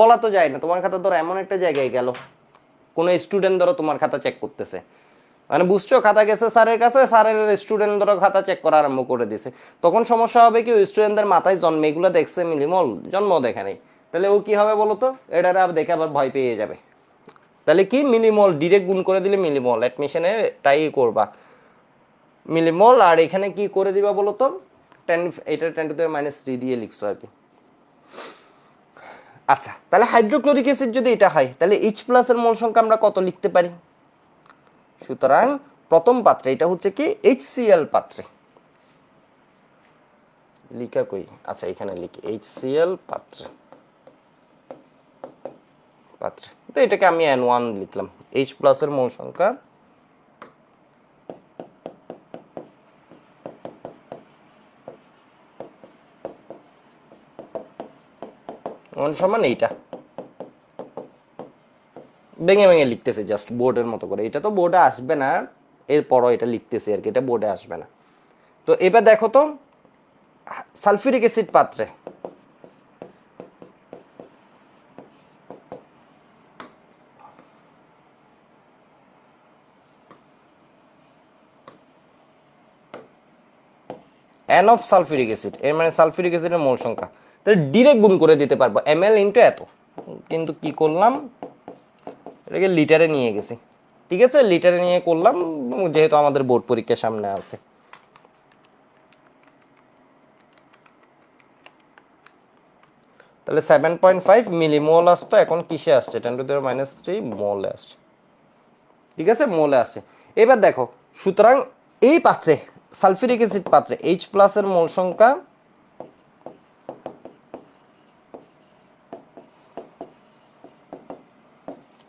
বলা তো যায় না তোমার খাতা ধরো এমন একটা জায়গায় গেল কোনো স্টুডেন্ট ধরো তোমার খাতা চেক করতেছে মানে বুঝছো খাতা গেছে স্যারের কাছে স্যারের স্টুডেন্টদেরও খাতা চেক করা আরম্ভ করে দিছে তখন সমস্যা হবে কি ওই স্টুডেন্টদের মাথায় জন্ম এগুলো দেখছে মিলিমল জন্ম দেখে নেই তাহলে ও কি হবে বলতো এটার দেখে আবার ভয় পেয়ে যাবে তাহলে কি মিলিমল ডিরেক্ট গুণ করে দিলে মিলিমল অ্যাডমিশনে তাই করবা মিলিমল আর এখানে কি করে দিবা বলো তো টেন এটা টেন টু মাইনাস থ্রি দিয়ে লিখছো আর কি আচ্ছা তাহলে হাইড্রোক্লোরিক অ্যাসিড যদি এটা হয় তাহলে এইচ প্লাসের মোল সংখ্যা আমরা কত লিখতে পারি সুতরাং প্রথম পাত্রে এটা হচ্ছে কি এইচসিএল পাত্রে লিখা কই আচ্ছা এখানে লিখি এইচসিএল পাত্রে পাত্রে তো এটাকে আমি এন ওয়ান লিখলাম এইচ প্লাসের মূল সংখ্যা ওয়ান সমান এইটা ভেঙে ভেঙে লিখতেছে জাস্ট বোর্ডের মতো করে এটা তো বোর্ডে আসবে না এরপরও এটা লিখতেছে আর কি এটা বোর্ডে আসবে না তো এবার দেখো তো সালফিউরিক অ্যাসিড পাত্রে এন অফ সালফিউরিক অ্যাসিড এ মানে সালফিউরিক অ্যাসিডের মোল সংখ্যা তাহলে ডিরেক্ট গুণ করে দিতে পারবো এম এল ইন্টু এত কিন্তু কি করলাম এটাকে লিটারে নিয়ে গেছি ঠিক আছে লিটারে নিয়ে করলাম যেহেতু আমাদের বোর্ড পরীক্ষা সামনে আছে তাহলে সেভেন পয়েন্ট ফাইভ মিলিমোল আসতো এখন কিসে আসছে টেন টু দেওয়ার মাইনাস থ্রি মোলে আসছে ঠিক আছে মোলে আসছে এবার দেখো সুতরাং এই পাত্রে সালফিউরিক অ্যাসিড পাত্রে এইচ প্লাসের মোল সংখ্যা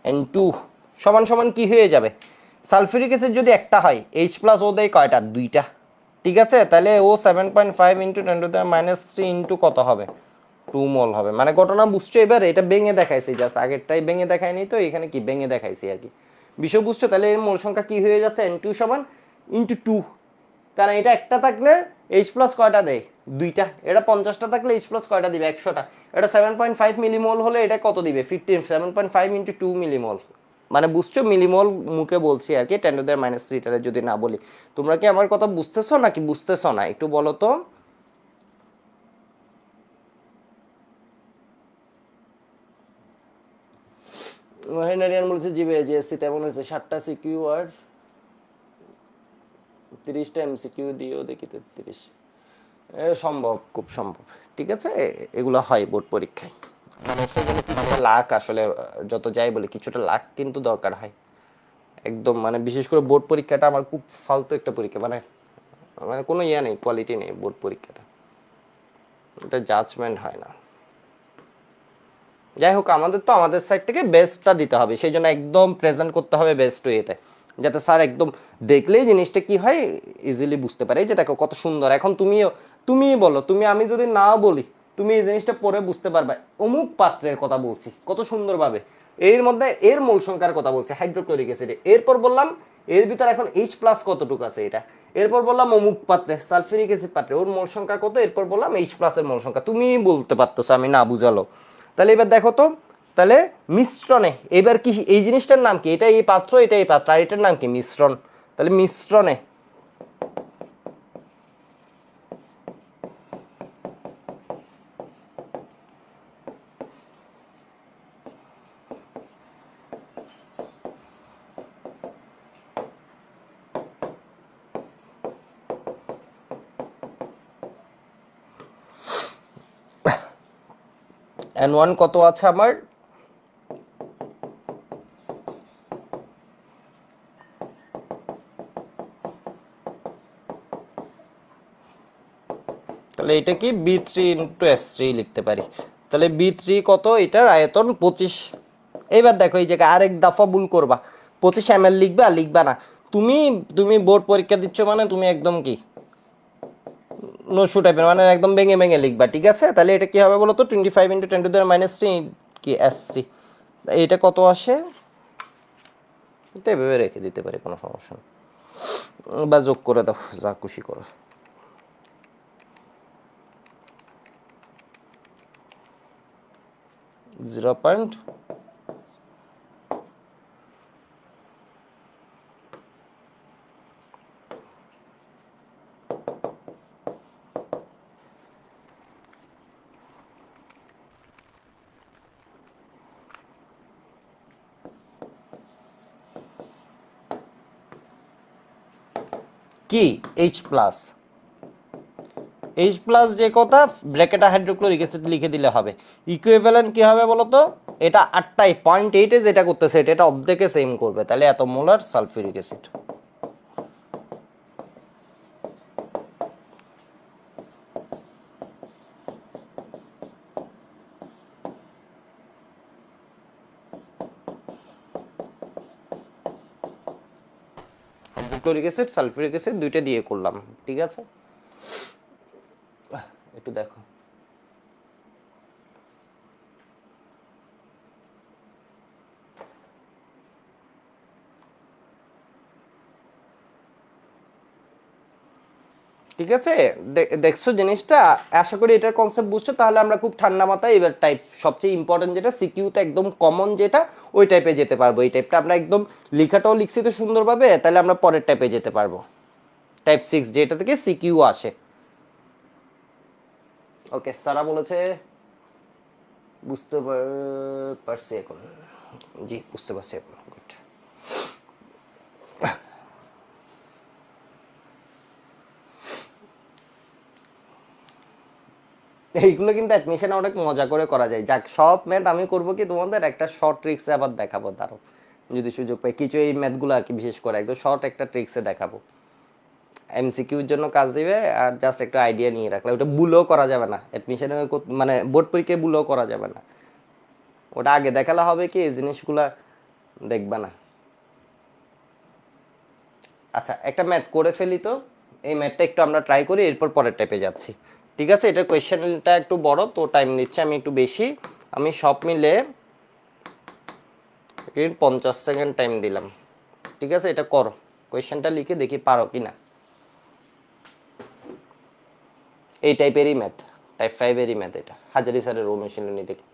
এন টু সমান সমান কি হয়ে যাবে সালফিউরিক অ্যাসিড যদি একটা হয় এইচ প্লাস ও দেয় কয়টা দুইটা ঠিক আছে তাহলে ও seven point five into ten to minus three into কত হবে টু মল হবে মানে ঘটনা বুঝছো এবার এটা ভেঙে দেখাইছি জাস্ট আগেরটাই ভেঙে দেখায়নি তো এখানে কি ভেঙে দেখাইছি আর কি বিষয় বুঝছো তাহলে এর মোল সংখ্যা কি হয়ে যাচ্ছে এন টু সমান ইন্টু টু কারণ এটা একটা থাকলে এইচ প্লাস কয়টা দেয় দুইটা এটা পঞ্চাশটা থাকলে এইচ প্লাস কয়টা দিবে একশোটা এটা সেভেন পয়েন্ট ফাইভ মিলিমল হলে এটা কত দিবে fifteen seven point five into two millimole মানে বুঝছো মিলিমল মুখে বলছি আর কি টেন টু দেয়ার মাইনাস থ্রিটারে যদি না বলি তোমরা কি আমার কথা বুঝতেছো নাকি বুঝতেছো না একটু বলো তো মহেন্দ্রিয়ান বলছে জিবে জিএসসি তেমন হয়েছে ষাটটা সিকিউ আর তিরিশটা এমসিকিউ দিয়েও দেখি তিরিশ সম্ভব খুব সম্ভব ঠিক আছে এগুলো হয় বোর্ড পরীক্ষায় মানে সেখানে মানে লাখ আসলে যত যাই বলে কিছুটা লাখ কিন্তু দরকার হয় একদম মানে বিশেষ করে বোর্ড পরীক্ষাটা আমার খুব ফালতু একটা পরীক্ষা মানে মানে কোনো ইয়ে নেই কোয়ালিটি নেই বোর্ড পরীক্ষাটা এটা জাজমেন্ট হয় না যাই হোক আমাদের তো আমাদের সাইড থেকে বেস্টটা দিতে হবে সেই জন্য একদম প্রেজেন্ট করতে হবে বেস্ট ওয়েতে যাতে স্যার একদম দেখলেই জিনিসটা কি হয় ইজিলি বুঝতে পারে যে দেখো কত সুন্দর এখন তুমিও তুমিই বলো তুমি আমি যদি না বলি তুমি এই জিনিসটা পরে বুঝতে পারবে অমুক পাত্রের কথা বলছি কত সুন্দরভাবে এর মধ্যে এর মূল সংখ্যার কথা বলছি হাইড্রোক্লোরিক অ্যাসিডে এরপর বললাম এর ভিতরে এখন এইচ প্লাস কতটুকু আছে এটা এরপর বললাম অমুক পাত্রে সালফিরিক অ্যাসিড পাত্রে ওর মূল সংখ্যা কত এরপর বললাম এইচ প্লাসের মূল সংখ্যা তুমি বলতে পারতো আমি না বুঝালো তাহলে এবার দেখো তো তাহলে মিশ্রণে এবার কি এই জিনিসটার নাম কি এটা এই পাত্র এটা এই পাত্র আর এটার নাম কি মিশ্রণ তাহলে মিশ্রণে এন ওয়ান কত আছে আমার তাহলে এটা কি V three into S three লিখতে পারি তাহলে বি থ্রি কত এটার আয়তন পঁচিশ এইবার দেখো এই জায়গায় আরেক দফা ভুল করবা পঁচিশ এম এল লিখবা লিখবা না তুমি তুমি বোর্ড পরীক্ষা দিচ্ছ মানে তুমি একদম কি শু টাইপের মানে একদম ভেঙে ভেঙে লিখবা ঠিক আছে তাহলে এটা কি হবে বলো তো twenty five into ten to দেওয়ার মাইনাস থ্রি কি এস থ্রি এটা কত আসে এটা ভেবে রেখে দিতে পারে কোনো সমস্যা নেই বা যোগ করে দাও যা খুশি করো জিরো পয়েন্ট কি এইচ প্লাস এইচ প্লাস যে কথা ব্র্যাকেটা হাইড্রোক্লোরিক অ্যাসিড লিখে দিলে হবে ইকুইভ্যালেন্ট কি হবে বলতো এটা আটটায় পয়েন্ট এইটে যেটা করতেছে এটা এটা অর্ধেকে সেম করবে তাহলে এত মোলার সালফিউরিক অ্যাসিড ফ্লোরিক অ্যাসিড সালফিউরিক অ্যাসিড দুইটা দিয়ে করলাম ঠিক আছে একটু দেখো ঠিক আছে দেখছো জিনিসটা আশা করি এটার কনসেপ্ট বুঝছো তাহলে আমরা খুব ঠান্ডা মাথায় এবার টাইপ সবচেয়ে ইম্পর্টেন্ট যেটা সিকিউতে একদম কমন যেটা ওই টাইপে যেতে পারবো এই টাইপটা আমরা একদম লেখাটাও লিখছি তো সুন্দরভাবে তাহলে আমরা পরের টাইপে যেতে পারবো টাইপ সিক্স যেটা থেকে সিকিউ আসে ওকে সারা বলেছে বুঝতে পারছি এখন জি বুঝতে পারছি এখন গুড এইগুলো কিন্তু অ্যাডমিশন অনেক মজা করে করা যায় যাক সব ম্যাথ আমি করবো কি তোমাদের একটা শর্ট ট্রিক্সে আবার দেখাবো তারও যদি সুযোগ পাই কিছু এই ম্যাথগুলো আর কি বিশেষ করে একদম শর্ট একটা ট্রিক্সে দেখাবো এমসিকিউর জন্য কাজ দিবে আর জাস্ট একটা আইডিয়া নিয়ে রাখলে ওটা বুলও করা যাবে না অ্যাডমিশনে মানে বোর্ড পরীক্ষায় বুলও করা যাবে না ওটা আগে দেখালে হবে কি এই জিনিসগুলো দেখবে না আচ্ছা একটা ম্যাথ করে ফেলি তো এই ম্যাথটা একটু আমরা ট্রাই করি এরপর পরের টাইপে যাচ্ছি ঠিক আছে এটা কোয়েশ্চেনটা একটু বড় তো টাইম নিচ্ছে আমি একটু বেশি আমি সব মিলে পঞ্চাশ সেকেন্ড টাইম দিলাম ঠিক আছে এটা করো কোয়েশ্চেনটা লিখে দেখি পারো কি না এই টাইপেরই ম্যাথ টাইপ ফাইভেরই ম্যাথ এটা হাজারি স্যারের অনুশীলনী দেখি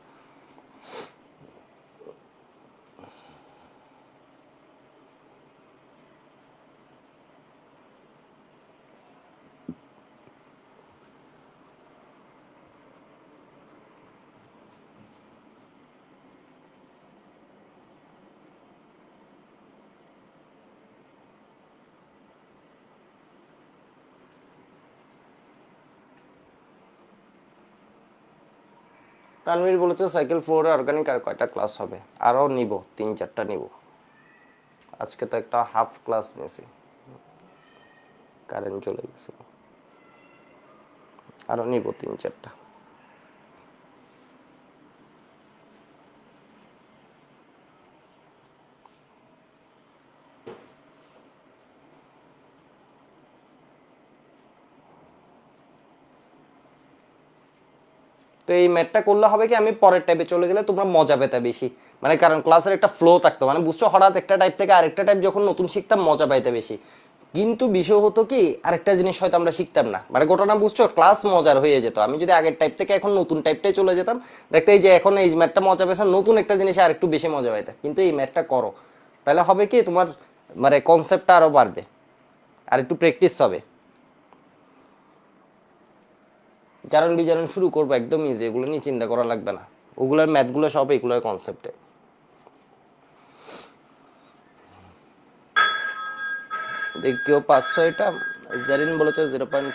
তানভীর বলেছে সাইকেল ফ্লোরে অর্গানিক আর কয়টা ক্লাস হবে আরও নিব তিন চারটা নিব আজকে তো একটা হাফ ক্লাস নিয়েছি কারেন্ট চলে গেছে আরও নিব তিন চারটা তো এই ম্যাথটা করলে হবে কি আমি পরের টাইপে চলে গেলে তোমরা মজা পেতে বেশি মানে কারণ ক্লাসের একটা ফ্লো থাকতো মানে বুঝছো হঠাৎ একটা টাইপ থেকে আরেকটা টাইপ যখন নতুন শিখতাম মজা পাইতে বেশি কিন্তু বিষয় হতো কি আরেকটা জিনিস হয়তো আমরা শিখতাম না মানে ঘটনা বুঝছো ক্লাস মজার হয়ে যেত আমি যদি আগের টাইপ থেকে এখন নতুন টাইপটাই চলে যেতাম দেখতে এই যে এখন এই ম্যাথটা মজা পেয়েছে নতুন একটা জিনিস আর একটু বেশি মজা পাইতে কিন্তু এই ম্যাথটা করো তাহলে হবে কি তোমার মানে কনসেপ্টটা আরও বাড়বে আর একটু প্র্যাকটিস হবে জারণ বিজারণ শুরু করবো একদম ইজি এগুলো নিয়ে চিন্তা করা লাগবে না ওগুলোর ম্যাথগুলো সব এগুলোর কনসেপ্টে কেউ পাঁচশো এটা জারিন বলেছে জিরো পয়েন্ট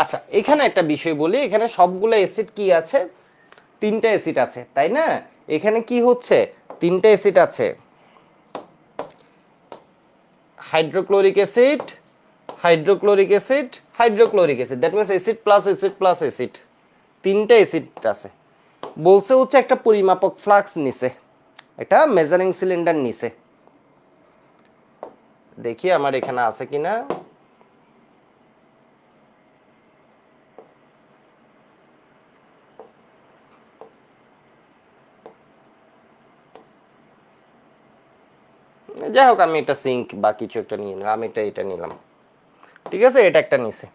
আচ্ছা এখানে একটা বিষয় বলি এখানে সবগুলো অ্যাসিড কি আছে তিনটা অ্যাসিড আছে তাই না এখানে কি হচ্ছে তিনটা অ্যাসিড আছে hydrochloric acid hydrochloric acid hydrochloric acid that means acid plus acid plus acid তিনটা অ্যাসিড আছে বলছে হচ্ছে একটা পরিমাপক ফ্লাক্স নিছে একটা মেজারিং সিলিন্ডার নিছে দেখি আমার এখানে আছে কিনা যাই হোক আমি এটা সিঙ্ক বা কিছু একটা নিয়ে নিলাম আমি এটা এটা নিলাম ঠিক আছে এটা একটা নিছে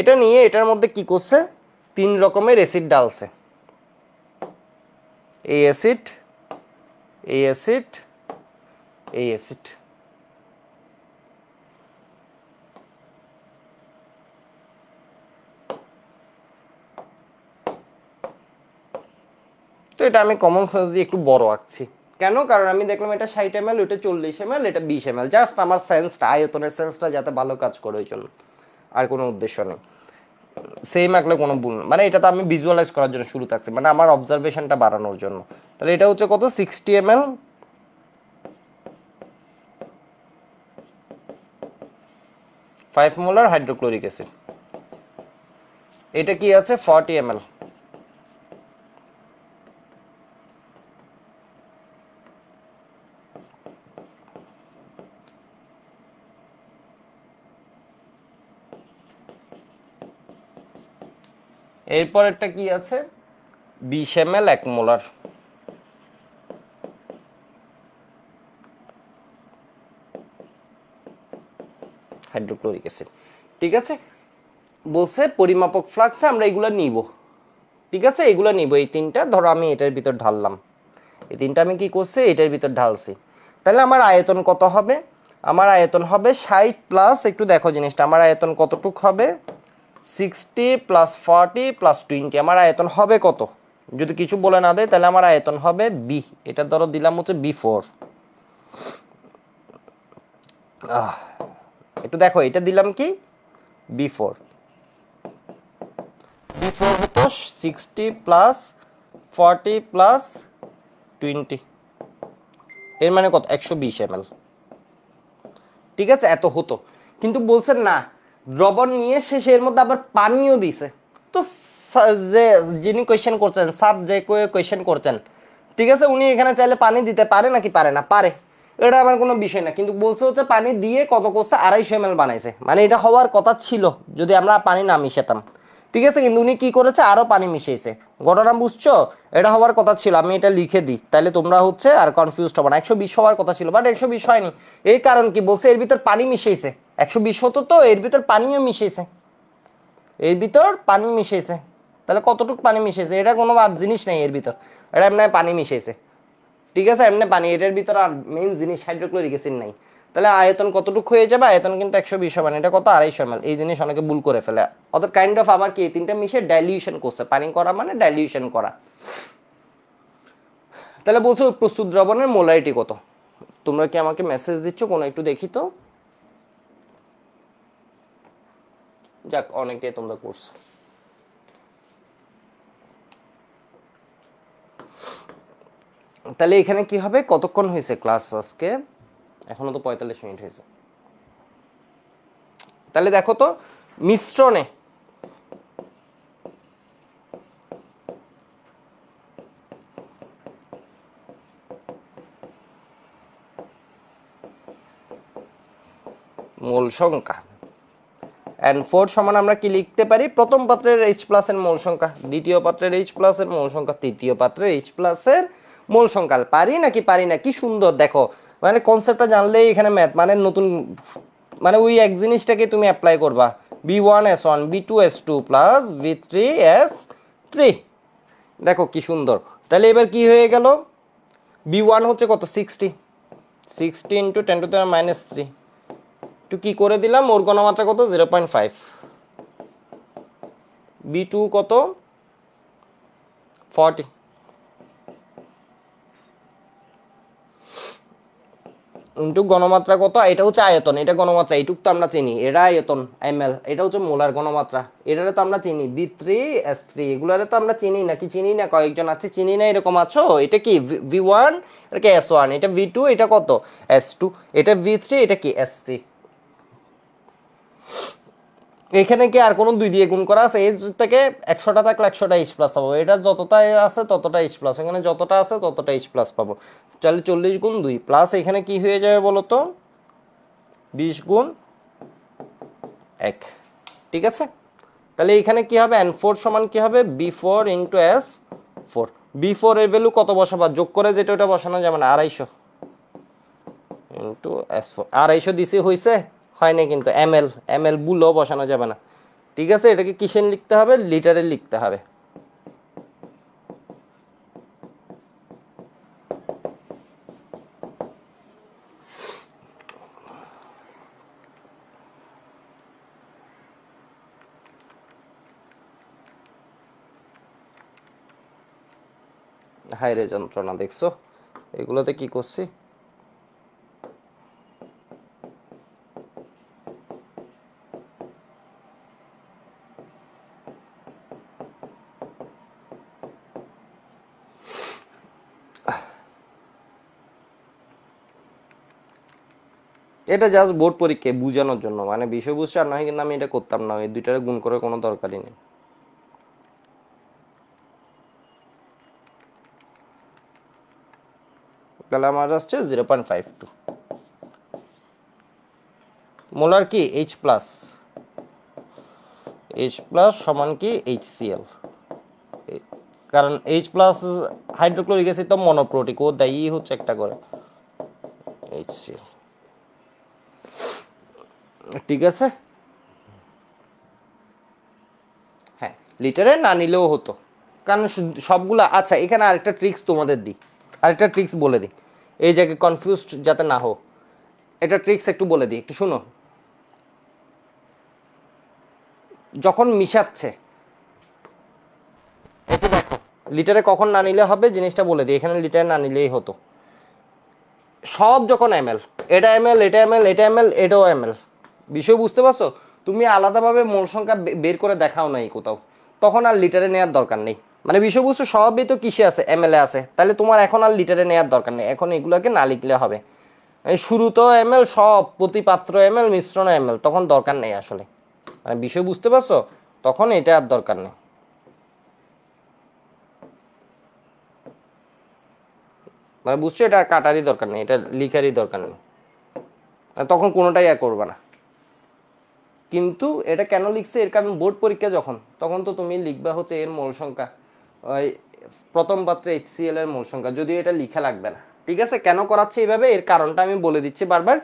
এটা নিয়ে এটার মধ্যে কি করছে তিন রকমের অ্যাসিড ডালছে এই অ্যাসিড এই অ্যাসিড এই অ্যাসিড তো এটা আমি কমন সেন্স দিয়ে একটু বড় আঁকছি কেন কারণ আমি দেখলাম এটা ষাট এম এল ওইটা চল্লিশ এম এল এটা বিশ এম এল জাস্ট আমার সেন্সটা আয়তনের সেন্সটা যাতে ভালো কাজ করে ওই জন্য আর কোনো উদ্দেশ্য নেই সেম একলে কোনো ভুল মানে এটা তো আমি ভিজুয়ালাইজ করার জন্য শুরু থাকছি মানে আমার অবজারভেশনটা বাড়ানোর জন্য তাহলে এটা হচ্ছে কত sixty M L five molar hydrochloric acid এটা কি আছে ফর্টি এম এল এরপর একটা কি আছে বিশ এম এল এক মোলার হাইড্রোক্লোরিক অ্যাসিড ঠিক আছে বলছে পরিমাপক ফ্লাক্সে আমরা এগুলো নিব ঠিক আছে এগুলো নিব এই তিনটা ধরো আমি এটার ভিতর ঢাললাম এই তিনটা আমি কি করছি এটার ভিতর ঢালছি তাহলে আমার আয়তন কত হবে আমার আয়তন হবে ষাট প্লাস একটু দেখো জিনিসটা আমার আয়তন কতটুক হবে sixty plus forty plus twenty আমার আয়তন হবে কত যদি কিছু বলে না দেয় তাহলে আমার আয়তন হবে বি এটা ধরো দিলাম হচ্ছে বি ফোর একটু দেখো এটা দিলাম কি বি ফোর বি ফোর হতো sixty plus forty plus twenty এর মানে কত একশো বিশ এম ঠিক আছে এত হতো কিন্তু বলছেন না রবর নিয়ে শেষে এর মধ্যে আবার পানিও দিছে তো যে যিনি কোয়েশ্চেন করছেন স্যার যে কোয়েশ্চেন করছেন ঠিক আছে উনি এখানে চাইলে পানি দিতে পারে নাকি পারে না পারে এটা আমার কোনো বিষয় না কিন্তু বলছে হচ্ছে পানি দিয়ে কত করছে আড়াইশো এম বানাইছে মানে এটা হওয়ার কথা ছিল যদি আমরা পানি না মিশাতাম ঠিক আছে কিন্তু উনি কি করেছে আরও পানি মিশিয়েছে ঘটনা বুঝছো এটা হওয়ার কথা ছিল আমি এটা লিখে দিই তাহলে তোমরা হচ্ছে আর কনফিউজ হবো না একশো বিশ হওয়ার কথা ছিল বাট একশো বিশ হয়নি এই কারণ কি বলছে এর ভিতর পানি মিশিয়েছে একশো বিশ হতো তো এর ভিতর পানিও মিশিয়েছে এর ভিতর পানি মিশিয়েছে তাহলে কতটুকু পানি মিশিয়েছে এটা কোনো জিনিস নেই এর ভিতর এটা এমনি পানি মিশিয়েছে ঠিক আছে এমনি পানি এটার ভিতর আর মেইন জিনিস হাইড্রোক্লোরিক অ্যাসিড নাই তাহলে আয়তন কতটুকু হয়ে যাবে আয়তন কিন্তু একশো বিশ হবে এটা কত আড়াইশো এম এই জিনিস অনেকে ভুল করে ফেলে অর্থাৎ কাইন্ড অফ আবার কি তিনটা মিশে ডাইলিউশন করছে পানি করা মানে ডাইলিউশন করা তাহলে বলছো প্রস্তুত দ্রবণের মোলারিটি কত তোমরা কি আমাকে মেসেজ দিচ্ছ কোনো একটু দেখি তো যাক অনেকে তোমরা করছো তাহলে এখানে কি হবে কতক্ষণ হয়েছে ক্লাস আজকে এখনো তো পঁয়তাল্লিশ মিনিট হয়েছে তাহলে দেখো তো মিশ্রণে মূল সংখ্যা অ্যান্ড ফোর সমান আমরা কি লিখতে পারি প্রথম পাত্রের এইচ প্লাসের মূল সংখ্যা দ্বিতীয় পাত্রের এইচ প্লাসের মূল সংখ্যা তৃতীয় পাত্রের এইচ প্লাসের মূল সংখ্যা পারি নাকি পারি না কি সুন্দর দেখো মানে কনসেপ্টটা জানলেই এখানে ম্যাথ মানে নতুন মানে ওই এক জিনিসটাকে তুমি অ্যাপ্লাই করবা V one S one V two S two plus V three S three দেখো কি সুন্দর তাহলে এবার কি হয়ে গেল বি ওয়ান হচ্ছে কত sixty sixty into ten to minus three two কি করে দিলাম ওর গণমাত্রা কত zero point five V two কত ফর্টি ইন্টু গণমাত্রা কত এটা হচ্ছে আয়তন এটা গণমাত্রা এইটুক তো আমরা চিনি এরা আয়তন এম এল এটা হচ্ছে মোলার গণমাত্রা এটারে তো আমরা চিনি বি থ্রি এস থ্রি এগুলারে তো আমরা চিনি না কি চিনি না কয়েকজন আছে চিনি না এরকম আছো এটা কি ভি ওয়ান এটা কি এস ওয়ান এটা ভি টু এটা কত এস টু এটা ভি থ্রি এটা কি এস থ্রি এখানে কি আর কোনো দুই দিয়ে গুণ করা আছে এই থেকে একশোটা থাকলে একশোটা এইচ প্লাস পাবো এটা যতটা আছে ততটা এইচ প্লাস এখানে যতটা আছে ততটা এইচ প্লাস পাবো তাহলে চল্লিশ গুণ দুই প্লাস এখানে কি হয়ে যাবে বলো তো বিশ গুণ এক ঠিক আছে তাহলে এখানে কি হবে এন ফোর সমান কি হবে V four into S four V four এর ভ্যালু কত বসাবা যোগ করে যেটা ওটা বসানো যাবে না আড়াইশো ইন্টু এস ফোর আড়াইশো দিছি হয়েছে হয় না কিন্তু এম এল এম এল বুলও বসানো যাবে না ঠিক আছে এটাকে কিসেন লিখতে হবে লিটারে লিখতে হবে হাইরে যন্ত্রণা দেখছো এগুলোতে কি করছি এটা জাস্ট বোর্ড পরীক্ষায় বোঝানোর জন্য মানে বিষয়বস্তু আর নয় কিন্তু আমি এটা করতাম না এই দুইটারে গুণ করে কোনো দরকারই নেই তাহলে আমার আসছে zero point five two molar কি এইচ প্লাস এইচ প্লাস সমান কি এইচ সিএল কারণ এইচ প্লাস হাইড্রোক্লোরিক অ্যাসিড তো মনোপ্রোটিক ও দায়ী হচ্ছে একটা করে এইচ সিএল ঠিক আছে হ্যাঁ লিটারে না নিলেও হতো কারণ সবগুলো আচ্ছা এখানে আরেকটা ট্রিক্স তোমাদের দিই আরেকটা ট্রিক্স বলে দিই এই জায়গায় কনফিউজড যাতে না হোক এটা ট্রিক্স একটু বলে দিই একটু শুনো যখন মিশাচ্ছে এটা দেখো লিটারে কখন না নিলে হবে জিনিসটা বলে দিই এখানে লিটারে না নিলেই হতো সব যখন এমএল এটা এমএল এটা এমএল এটা এমএল এটাও এমএল বিষয় বুঝতে পারছো তুমি আলাদাভাবে মূল সংখ্যা বের করে দেখাও নাই কোথাও তখন আর লিটারে নেওয়ার দরকার নেই মানে বিষয়বস্তু সবই তো কিসে আছে এমএলএ আছে তাহলে তোমার এখন আর লিটারে নেওয়ার দরকার নেই এখন এগুলোকে না লিখলে হবে শুরু তো এমএল সব প্রতিপাত্র পাত্র এমএল মিশ্রণ এমএল তখন দরকার নেই আসলে মানে বিষয় বুঝতে পারছো তখন এটা আর দরকার নেই মানে বুঝছো এটা কাটারই দরকার নেই এটা লিখারই দরকার নেই তখন কোনোটাই আর করবে না কিন্তু এটা কেন লিখছে এর কারণ বোর্ড পরীক্ষা যখন তখন তো তুমি লিখবা হচ্ছে এর মূল সংখ্যা ওই প্রথম পাত্রে এইচসিএল এর মূল সংখ্যা যদিও এটা লিখা লাগবে না ঠিক আছে কেন করাচ্ছে এইভাবে এর কারণটা আমি বলে দিচ্ছি বারবার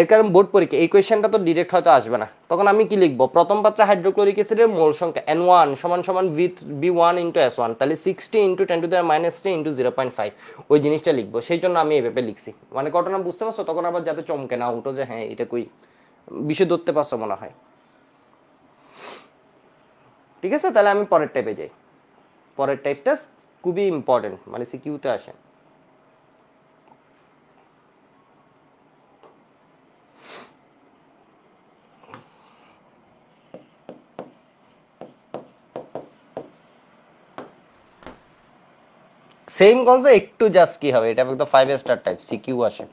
এর কারণ বোর্ড পরীক্ষা এই কোয়েশ্চেনটা তো ডিরেক্ট হয়তো আসবে না তখন আমি কি লিখবো প্রথম পাত্রে হাইড্রোক্লোরিক অ্যাসিডের মোল সংখ্যা এন ওয়ান সমান সমান V V one into S one তাহলে সিক্সটি ইন্টু টেন টু দেওয়ার minus three into zero point five ওই জিনিসটা লিখবো সেই জন্য আমি এভাবে লিখছি মানে ঘটনা বুঝতে পারছো তখন আবার যাতে চমকে না উঠো যে হ্যাঁ এটা কই বিষয় ধরতে পারছো মনে হয় ঠিক আছে তাহলে আমি পরের টাইপে যাই পরের টাইপটা খুবই ইম্পর্টেন্ট মানে সিকিউতে আসেন সেম কনসে একটু জাস্ট কি হবে এটা একদম ফাইভ স্টার টাইপ সিকিউ আসে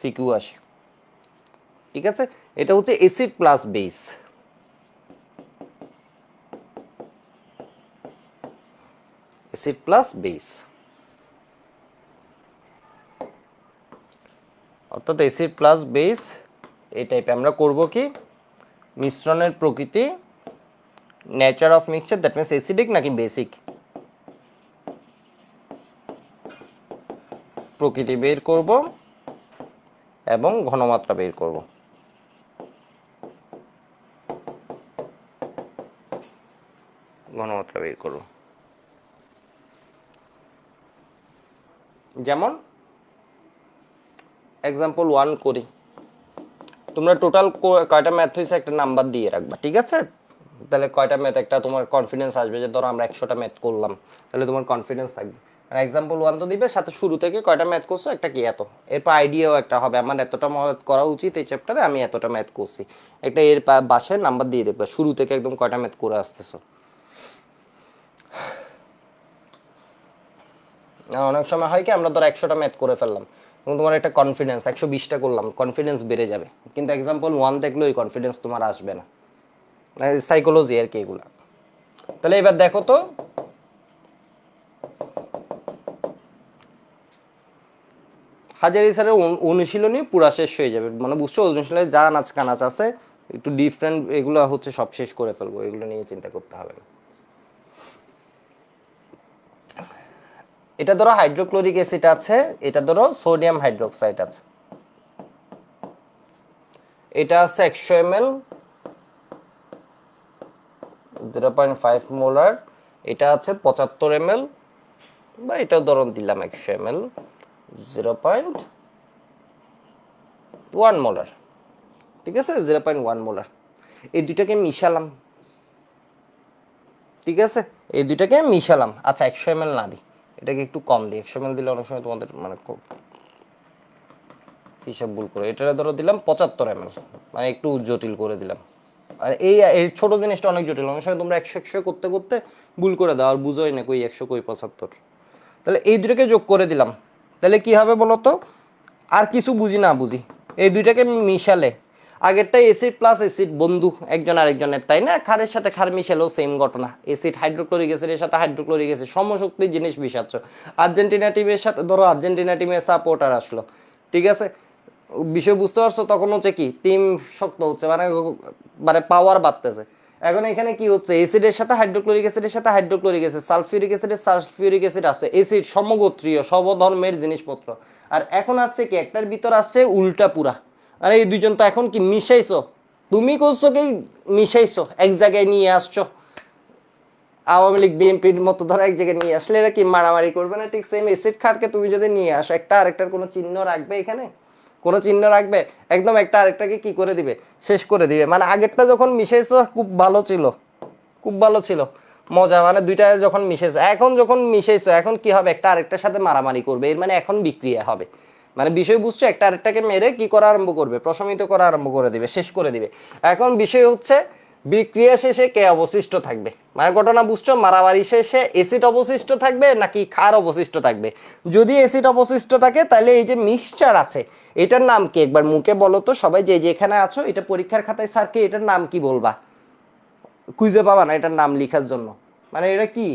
সিকিউ আসে ঠিক আছে এটা হচ্ছে acid plus base acid plus base অর্থাৎ এসিড প্লাস বেস এই টাইপে আমরা করব কি মিশ্রণের প্রকৃতি nature of mixture that means acidic নাকি বেসিক প্রকৃতি বের করব এবং ঘনমাত্রা বের করব ঘনমাত্রা বের করব যেমন এক্সাম্পল ওয়ান করি তোমরা টোটাল কয়টা ম্যাথ হয়েছে একটা নাম্বার দিয়ে রাখবা ঠিক আছে তাহলে কয়টা ম্যাথ একটা তোমার কনফিডেন্স আসবে যে ধরো আমরা একশোটা ম্যাথ করলাম তাহলে তোমার কনফিডেন্স থাকবে এক্সাম্পল ওয়ান তো দিবে সাথে শুরু থেকে কয়টা ম্যাথ করছো একটা কি এত এরপর আইডিয়াও একটা হবে আমার এতটা ম্যাথ করা উচিত এই চ্যাপ্টারে আমি এতটা ম্যাথ করছি একটা এর বাসের নাম্বার দিয়ে দেবে শুরু থেকে একদম কয়টা ম্যাথ করে আসতেছো অনেক সময় হয় কি আমরা ধর একশোটা ম্যাথ করে ফেললাম এবং তোমার একটা কনফিডেন্স একশো বিশটা করলাম কনফিডেন্স বেড়ে যাবে কিন্তু এক্সাম্পল ওয়ান দেখলে ওই কনফিডেন্স তোমার আসবে না সাইকোলজি মানে আর কি এগুলা তাহলে এবার দেখো তো হাজারি ইসারের অনুশীলনী পুরা শেষ হয়ে যাবে মানে বুঝছো অনুশীলনে যা নাচ কানাচ আছে একটু ডিফারেন্ট এগুলো হচ্ছে সব শেষ করে ফেলবো এগুলো নিয়ে চিন্তা করতে হবে না এটা ধরো হাইড্রোক্লোরিক অ্যাসিড আছে এটা ধরো সোডিয়াম হাইড্রোক্সাইড আছে এটা আছে একশো M L zero point five molar এটা আছে পঁচাত্তর এম এল বা এটাও ধরুন দিলাম একশো M L zero point one molar ঠিক আছে জিরো পয়েন্ট ওয়ান মোলার এই দুইটাকে মিশালাম ঠিক আছে এই দুইটাকে মিশালাম আচ্ছা একশো এম না দিই এটাকে একটু কম দিই একশো এম দিলে অনেক সময় তোমাদের মানে খুব হিসাব ভুল করে এটা ধরো দিলাম পঁচাত্তর এম মানে একটু জটিল করে দিলাম আর এই এই ছোট জিনিসটা অনেক জটিল অনেক সময় তোমরা একশো একশো করতে করতে ভুল করে দাও আর বুঝোই না কই একশো কই পঁচাত্তর তাহলে এই দুটাকে যোগ করে দিলাম তাহলে কি হবে বলো তো আর কিছু বুঝি না বুঝি এই দুইটাকে মিশালে আগেরটা এসিড প্লাস এসিড বন্ধু একজন আরেকজনের তাই না খারের সাথে খার মিশালেও সেম ঘটনা এসিড হাইড্রোক্লোরিক এসিডের সাথে হাইড্রোক্লোরিক এসিড সমশক্তি জিনিস মিশাচ্ছ আর্জেন্টিনা টিমের সাথে ধরো আর্জেন্টিনা টিমের সাপোর্টার আসলো ঠিক আছে বিষয় বুঝতে পারছো তখন হচ্ছে কি টিম শক্ত হচ্ছে মানে মানে পাওয়ার বাড়তেছে এখন এখানে কি হচ্ছে অ্যাসিডের সাথে হাইড্রোক্লোরিক অ্যাসিডের সাথে হাইড্রোক্লোরিক অ্যাসিড সালফিউরিক অ্যাসিডের সালফিউরিক অ্যাসিড আছে অ্যাসিড সমগোত্রীয় সর্বধর্মের জিনিসপত্র আর এখন আসছে কি একটার ভিতর আসছে উল্টা পুরা আর এই দুইজন তো এখন কি মিশাইছো তুমি করছো কি মিশাইছো এক জায়গায় নিয়ে আসছো আওয়ামী লীগ বিএনপির মতো ধরো এক জায়গায় নিয়ে আসলে এরা কি মারামারি করবে না ঠিক সেম এসিড খাটকে তুমি যদি নিয়ে আসো একটা আরেকটার কোনো চিহ্ন রাখবে এখানে কোনো চিহ্ন রাখবে একদম একটা আরেকটাকে কি করে দিবে শেষ করে দিবে মানে আগেরটা যখন মিশেছ খুব ভালো ছিল খুব ভালো ছিল মজা মানে দুইটা যখন মিশেছ এখন যখন মিশেছ এখন কি হবে একটা আরেকটার সাথে মারামারি করবে এর মানে এখন বিক্রিয়া হবে মানে বিষয় বুঝছো একটা আরেকটাকে মেরে কি করা আরম্ভ করবে প্রশমিত করা আরম্ভ করে দিবে শেষ করে দিবে এখন বিষয় হচ্ছে বিক্রিয়া শেষে কে অবশিষ্ট থাকবে মানে ঘটনা বুঝছো মারামারি শেষে এসিড অবশিষ্ট থাকবে নাকি ক্ষার অবশিষ্ট থাকবে যদি এসিড অবশিষ্ট থাকে তাহলে এই যে মিক্সচার আছে এটার নাম কি একবার মুখে বলো তো সবাই যে যেখানে আছো এটা পরীক্ষার খাতায় স্যারকে এটার নাম কি বলবা খুঁজে পাবা না এটার নাম লিখার জন্য মানে এটা কি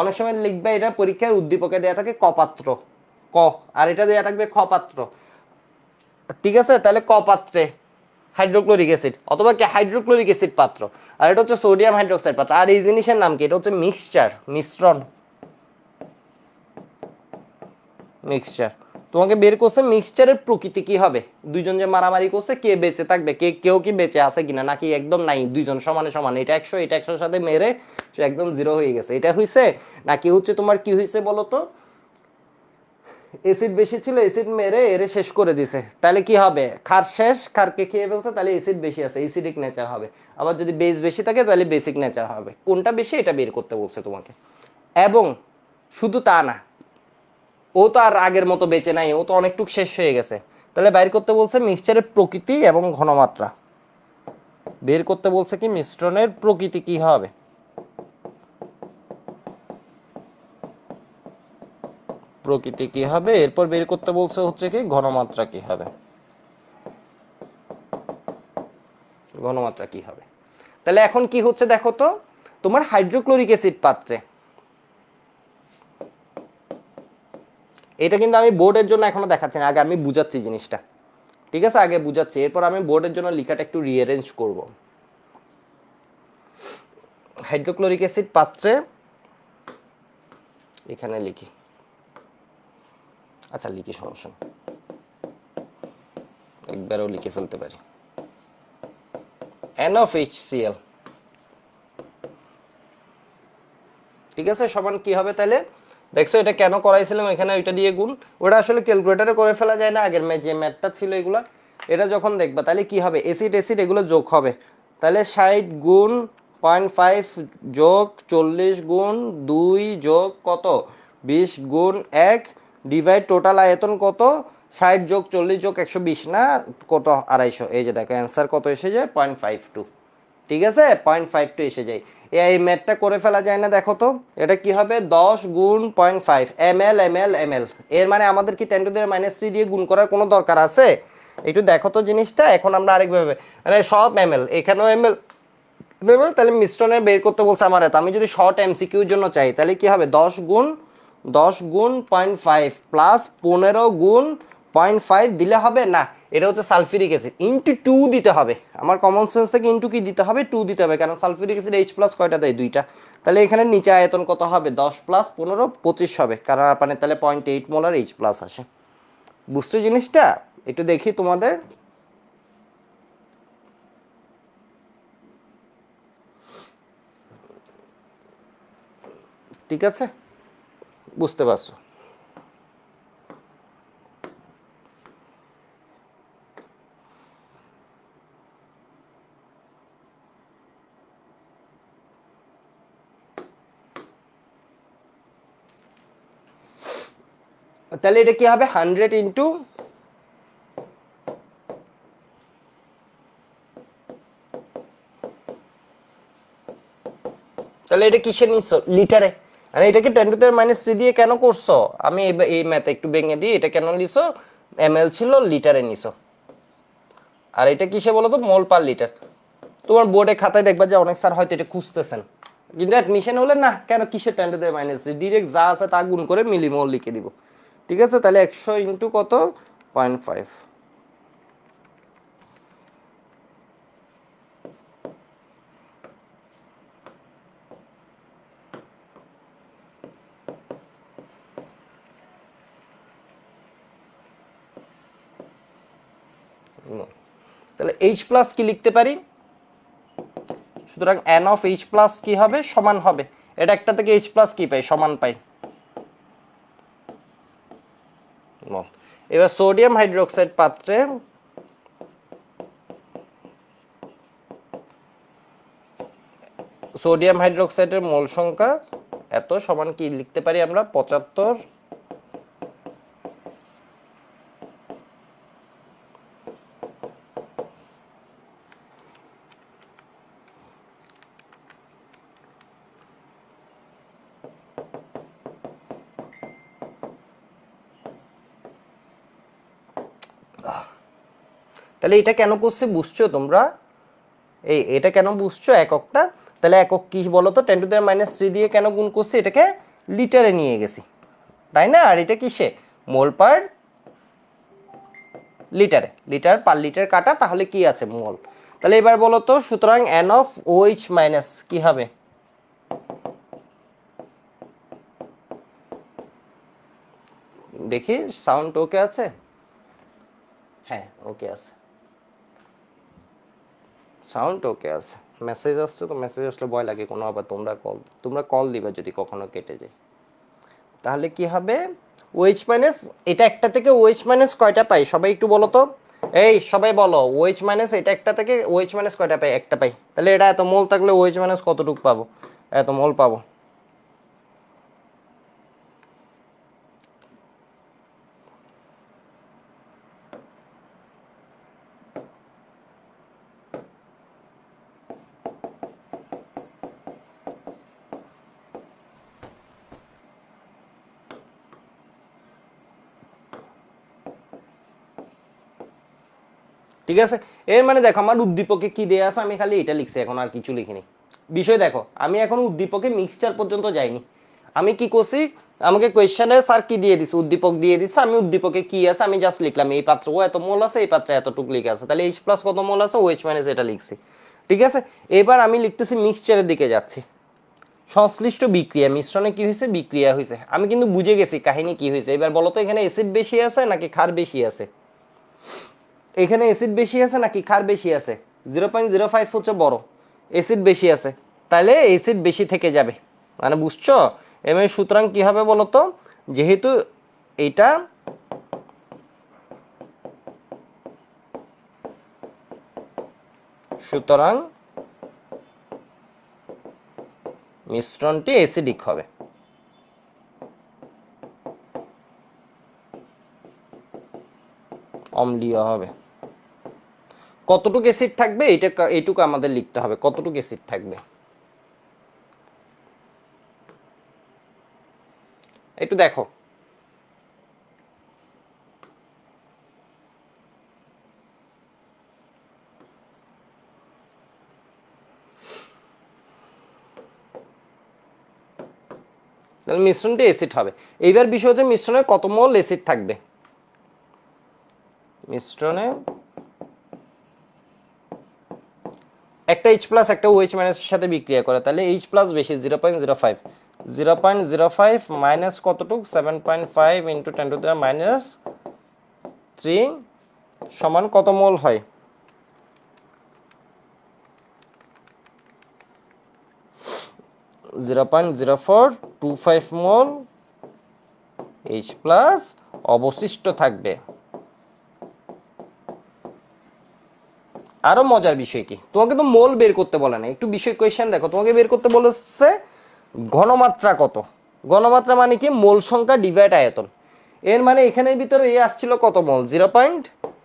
অনেক সময় লিখবে এটা পরীক্ষার উদ্দীপকে দেওয়া থাকে কপাত্র ক আর এটা দেওয়া থাকবে খপাত্র ঠিক আছে তাহলে কপাত্রে হাইড্রোক্লোরিক অ্যাসিড অথবা কি হাইড্রোক্লোরিক অ্যাসিড পাত্র আর এটা হচ্ছে সোডিয়াম হাইড্রোক্সাইড পাত্র আর এই জিনিসের নাম কি এটা হচ্ছে মিক্সচার মিশ্রণ মিক্সচার তোমাকে বের করছে মিক্সচারের প্রকৃতি কি হবে দুইজন যে মারামারি করছে কে বেঁচে থাকবে কে কেউ কি বেঁচে আছে কিনা নাকি একদম নাই দুইজন সমানে সমান এটা একশো এটা একশোর সাথে মেরে একদম জিরো হয়ে গেছে এটা হইছে নাকি হচ্ছে তোমার কি হয়েছে বলো তো এসিড বেশি ছিল এসিড মেরে এরে শেষ করে দিছে তাহলে কি হবে খার শেষ খারকে খেয়ে ফেলছে তাহলে এসিড বেশি আছে এসিডিক নেচার হবে আবার যদি বেস বেশি থাকে তাহলে বেসিক নেচার হবে কোনটা বেশি এটা বের করতে বলছে তোমাকে এবং শুধু তা না ও তো আর আগের মতো বেঁচে নাই ও তো অনেকটুক শেষ হয়ে গেছে তাহলে বাইর করতে বলছে মিক্সচারের প্রকৃতি এবং ঘনমাত্রা বের করতে বলছে কি মিশ্রণের প্রকৃতি কি হবে প্রকৃতি কি হবে এরপর বের করতে বলছে হচ্ছে কি ঘনমাত্রা কি হবে ঘনমাত্রা কি হবে তাহলে এখন কি হচ্ছে দেখো তো তোমার হাইড্রোক্লোরিক অ্যাসিড পাত্রে এটা কিন্তু আমি বোর্ডের জন্য এখনো দেখাচ্ছি না আগে আমি বুঝাচ্ছি জিনিসটা ঠিক আছে আগে বুঝাচ্ছি এরপর আমি বোর্ডের জন্য লিখাটা একটু রিঅ্যারেঞ্জ করব হাইড্রোক্লোরিক অ্যাসিড পাত্রে এখানে লিখি আচ্ছা লিখে সমস্যা একবারও লিখে ফেলতে পারি এন অফ এইচ সিএল ঠিক আছে সমান কি হবে তাহলে দেখছো এটা কেন করাইছিলাম এখানে ওইটা দিয়ে গুণ ওটা আসলে ক্যালকুলেটারে করে ফেলা যায় না আগের যে ম্যাথটা ছিল এগুলা এটা যখন দেখবা তাহলে কি হবে এসিড এসিড এগুলো যোগ হবে তাহলে ষাট গুণ পয়েন্ট ফাইভ যোগ চল্লিশ গুণ দুই যোগ কত বিশ গুণ এক ডিভাইড টোটাল আয়তন কত ষাট যোগ চল্লিশ যোগ একশো বিশ না কত আড়াইশো এই যে দেখো অ্যান্সার কত এসে যায় পয়েন্ট ফাইভ টু ঠিক আছে পয়েন্ট ফাইভ টু এসে যায় এই ম্যাথটা করে ফেলা যায় না দেখো তো এটা কি হবে দশ গুণ point five M L M L M L এর মানে আমাদের কি টেন টু দিয়ে মাইনাস থ্রি দিয়ে গুণ করার কোনো দরকার আছে একটু দেখো তো জিনিসটা এখন আমরা আরেকভাবে মানে সব এম এল এখানেও এম এল তাহলে মিশ্রণের বের করতে বলছে আমার এত আমি যদি শর্ট এমসিকিউর জন্য চাই তাহলে কি হবে দশ গুণ দশ গুণ পয়েন্ট ফাইভ প্লাস পনেরো গুণ পয়েন্ট ফাইভ দিলে হবে না এটা হচ্ছে সালফিরিক অ্যাসিড ইন্টু টু দিতে হবে আমার কমন সেন্স থেকে ইন্টু কি দিতে হবে টু দিতে হবে কারণ সালফিরিক অ্যাসিড এইচ প্লাস কয়টা দেয় দুইটা তাহলে এখানে নিচে আয়তন কত হবে দশ প্লাস পনেরো পঁচিশ হবে কারণ আপনার মানে তাহলে point eight molar H plus আসে বুঝছো জিনিসটা একটু দেখি তোমাদের ঠিক আছে বুঝতে পারছো তাহলে এটা কি হবে হান্ড্রেড ইন্টু তাহলে এটা কিসের নিচ্ছ লিটারে মানে এটাকে টেন টু দেওয়ার মাইনাস থ্রি দিয়ে কেন করছো আমি এই ম্যাথ একটু ভেঙে দিই এটা কেন নিছো এম ছিল লিটারে নিছো আর এটা কিসে বলো তো মোল পার লিটার তোমার বোর্ডে খাতায় দেখবা যে অনেক স্যার হয়তো এটা খুঁজতেছেন কিন্তু অ্যাডমিশন হলে না কেন কিসে টেন টু দেওয়ার মাইনাস থ্রি ডিরেক্ট যা আছে তা গুণ করে মিলি মোল লিখে দিব ঠিক আছে তাহলে একশো ইন্টু কত পয়েন্ট ফাইভ এইচ প্লাস কি লিখতে পারি সুতরাং অ্যান অফ এইচ প্লাস কি হবে সমান হবে এটা একটা থেকে এইচ প্লাস কি পাই সমান পাই এবার সোডিয়াম হাইড্রোক্সাইড পাত্রে সোডিয়াম হাইড্রোক্সাইডের মোল সংখ্যা এত সমান কি লিখতে পারি আমরা পঁচাত্তর তাহলে এটা কেন করছে বুঝছো তোমরা এই এটা কেন বুঝছো এককটা তাহলে একক কি বলো তো ten to the minus three দিয়ে কেন গুণ করছি এটাকে লিটারে নিয়ে গেছি তাই না আর এটা কিসে মোল পার লিটারে লিটার পার লিটার কাটা তাহলে কি আছে মোল তাহলে এবার বলো তো সুতরাং এন অফ ওইচ মাইনাস কি হবে দেখি সাউন্ড ওকে আছে হ্যাঁ ওকে আছে সাউন্ড ওকে আছে মেসেজ আসছে তো মেসেজ আসলে ভয় লাগে কোনো আবার তোমরা কল তোমরা কল দিবে যদি কখনো কেটে যায় তাহলে কি হবে ওয়েজ মাইনাস এটা একটা থেকে ওয়েজ মাইনাস কয়টা পাই সবাই একটু বলো তো এই সবাই বলো ওয়েজ মাইনাস এটা একটা থেকে ওয়েজ মাইনাস কয়টা পাই একটা পাই তাহলে এটা এত মোল থাকলে ওয়েজ মাইনাস কতটুকু পাবো এত মোল পাবো ঠিক আছে এর মানে দেখো আমার উদ্দীপকে কি দেয়া আছে আমি খালি এটা লিখছি এখন আর কিছু লিখিনি বিষয় দেখো আমি এখন উদ্দীপকে মিক্সচার পর্যন্ত যাইনি আমি কি করছি আমাকে কোয়েশ্চেনে স্যার কি দিয়ে দিছে উদ্দীপক দিয়ে দিছে আমি উদ্দীপকে কি আছে আমি জাস্ট লিখলাম এই পাত্র ও এত মোল আছে এই পাত্রে এতটুকু লিখে আছে তাহলে এইচ প্লাস কত মোল আছে ওএইচ oh মাইনাস এটা লিখছি ঠিক আছে এবার আমি লিখতেছি মিক্সচারের দিকে যাচ্ছি সংশ্লিষ্ট বিক্রিয়া মিশ্রণে কি হয়েছে বিক্রিয়া হয়েছে আমি কিন্তু বুঝে গেছি কাহিনী কি হয়েছে এবার বলতো এখানে অ্যাসিড বেশি আছে নাকি ক্ষার বেশি আছে এখানে অ্যাসিড বেশি আছে নাকি ক্ষার বেশি আছে জিরো পয়েন্ট জিরো ফাইভ হচ্ছে বড় অ্যাসিড বেশি আছে তাহলে অ্যাসিড বেশি থেকে যাবে মানে বুঝছো এমএ মানে সুতরাং কী হবে বলো তো যেহেতু এটা সুতরাং মিশ্রণটি অ্যাসিডিক হবে অম্লীয় হবে কতটুকু অ্যাসিড থাকবে এটা এইটুকু আমাদের লিখতে হবে কতটুকু অ্যাসিড থাকবে একটু দেখো তাহলে মিশ্রণটি অ্যাসিড হবে এইবার বিষয় হচ্ছে মিশ্রণে কত মোল অ্যাসিড থাকবে মিশ্রণে একটা এইচ প্লাস একটা ওএইচ মাইনাসের সাথে বিক্রিয়া করে তাহলে এইচ প্লাস বেশি zero point zero five zero point zero five minus কতটুক seven point five into ten to দেওয়া মাইনাস থ্রি সমান কত মোল হয় zero point zero four two five mole H plus অবশিষ্ট থাকবে আরো মজার বিষয় কি তোমাকে তো মোল বের করতে বলে না একটু বিষয় কোয়েশ্চেন দেখো তোমাকে বের করতে বলেছে ঘনমাত্রা কত ঘনমাত্রা মানে কি মোল সংখ্যা ডিভাইড আয়তন এর মানে এখানের ভিতরে এ আসছিল কত mole zero point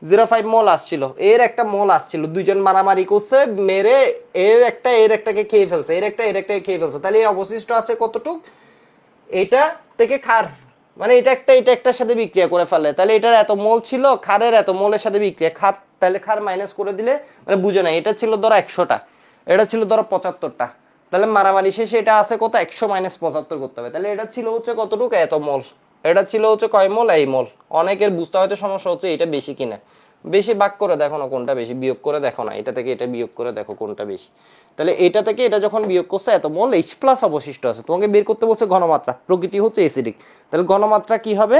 zero five mole আসছিল এর একটা মোল আসছিল দুইজন মারামারি করছে মেরে এর একটা এর একটাকে খেয়ে ফেলছে এর একটা এর একটাকে খেয়ে ফেলছে তাহলে এই অবশিষ্ট আছে কতটুক এটা থেকে খার মানে এটা একটা এটা একটার সাথে বিক্রিয়া করে ফেলে তাহলে এটার এত মোল ছিল খারের এত মোলের সাথে বিক্রিয়া খাত তাহলে খার মাইনাস করে দিলে মানে বুঝে না এটা ছিল ধরো একশোটা এটা ছিল ধরো পঁচাত্তরটা তাহলে মারামারি শেষে এটা আছে কত একশো মাইনাস পঁচাত্তর করতে হবে তাহলে এটা ছিল হচ্ছে কতটুকু এত মোল এটা ছিল হচ্ছে কয় মোল এই মোল অনেকের বুঝতে হয়তো সমস্যা হচ্ছে এটা বেশি কিনা বেশি ভাগ করে দেখো না কোনটা বেশি বিয়োগ করে দেখো না এটা থেকে এটা বিয়োগ করে দেখো কোনটা বেশি তাহলে এটা থেকে এটা যখন বিয়োগ করছে এত মোল এইচ প্লাস অবশিষ্ট আছে তোমাকে বের করতে বলছে ঘনমাত্রা প্রকৃতি হচ্ছে এসিডিক তাহলে ঘনমাত্রা কি হবে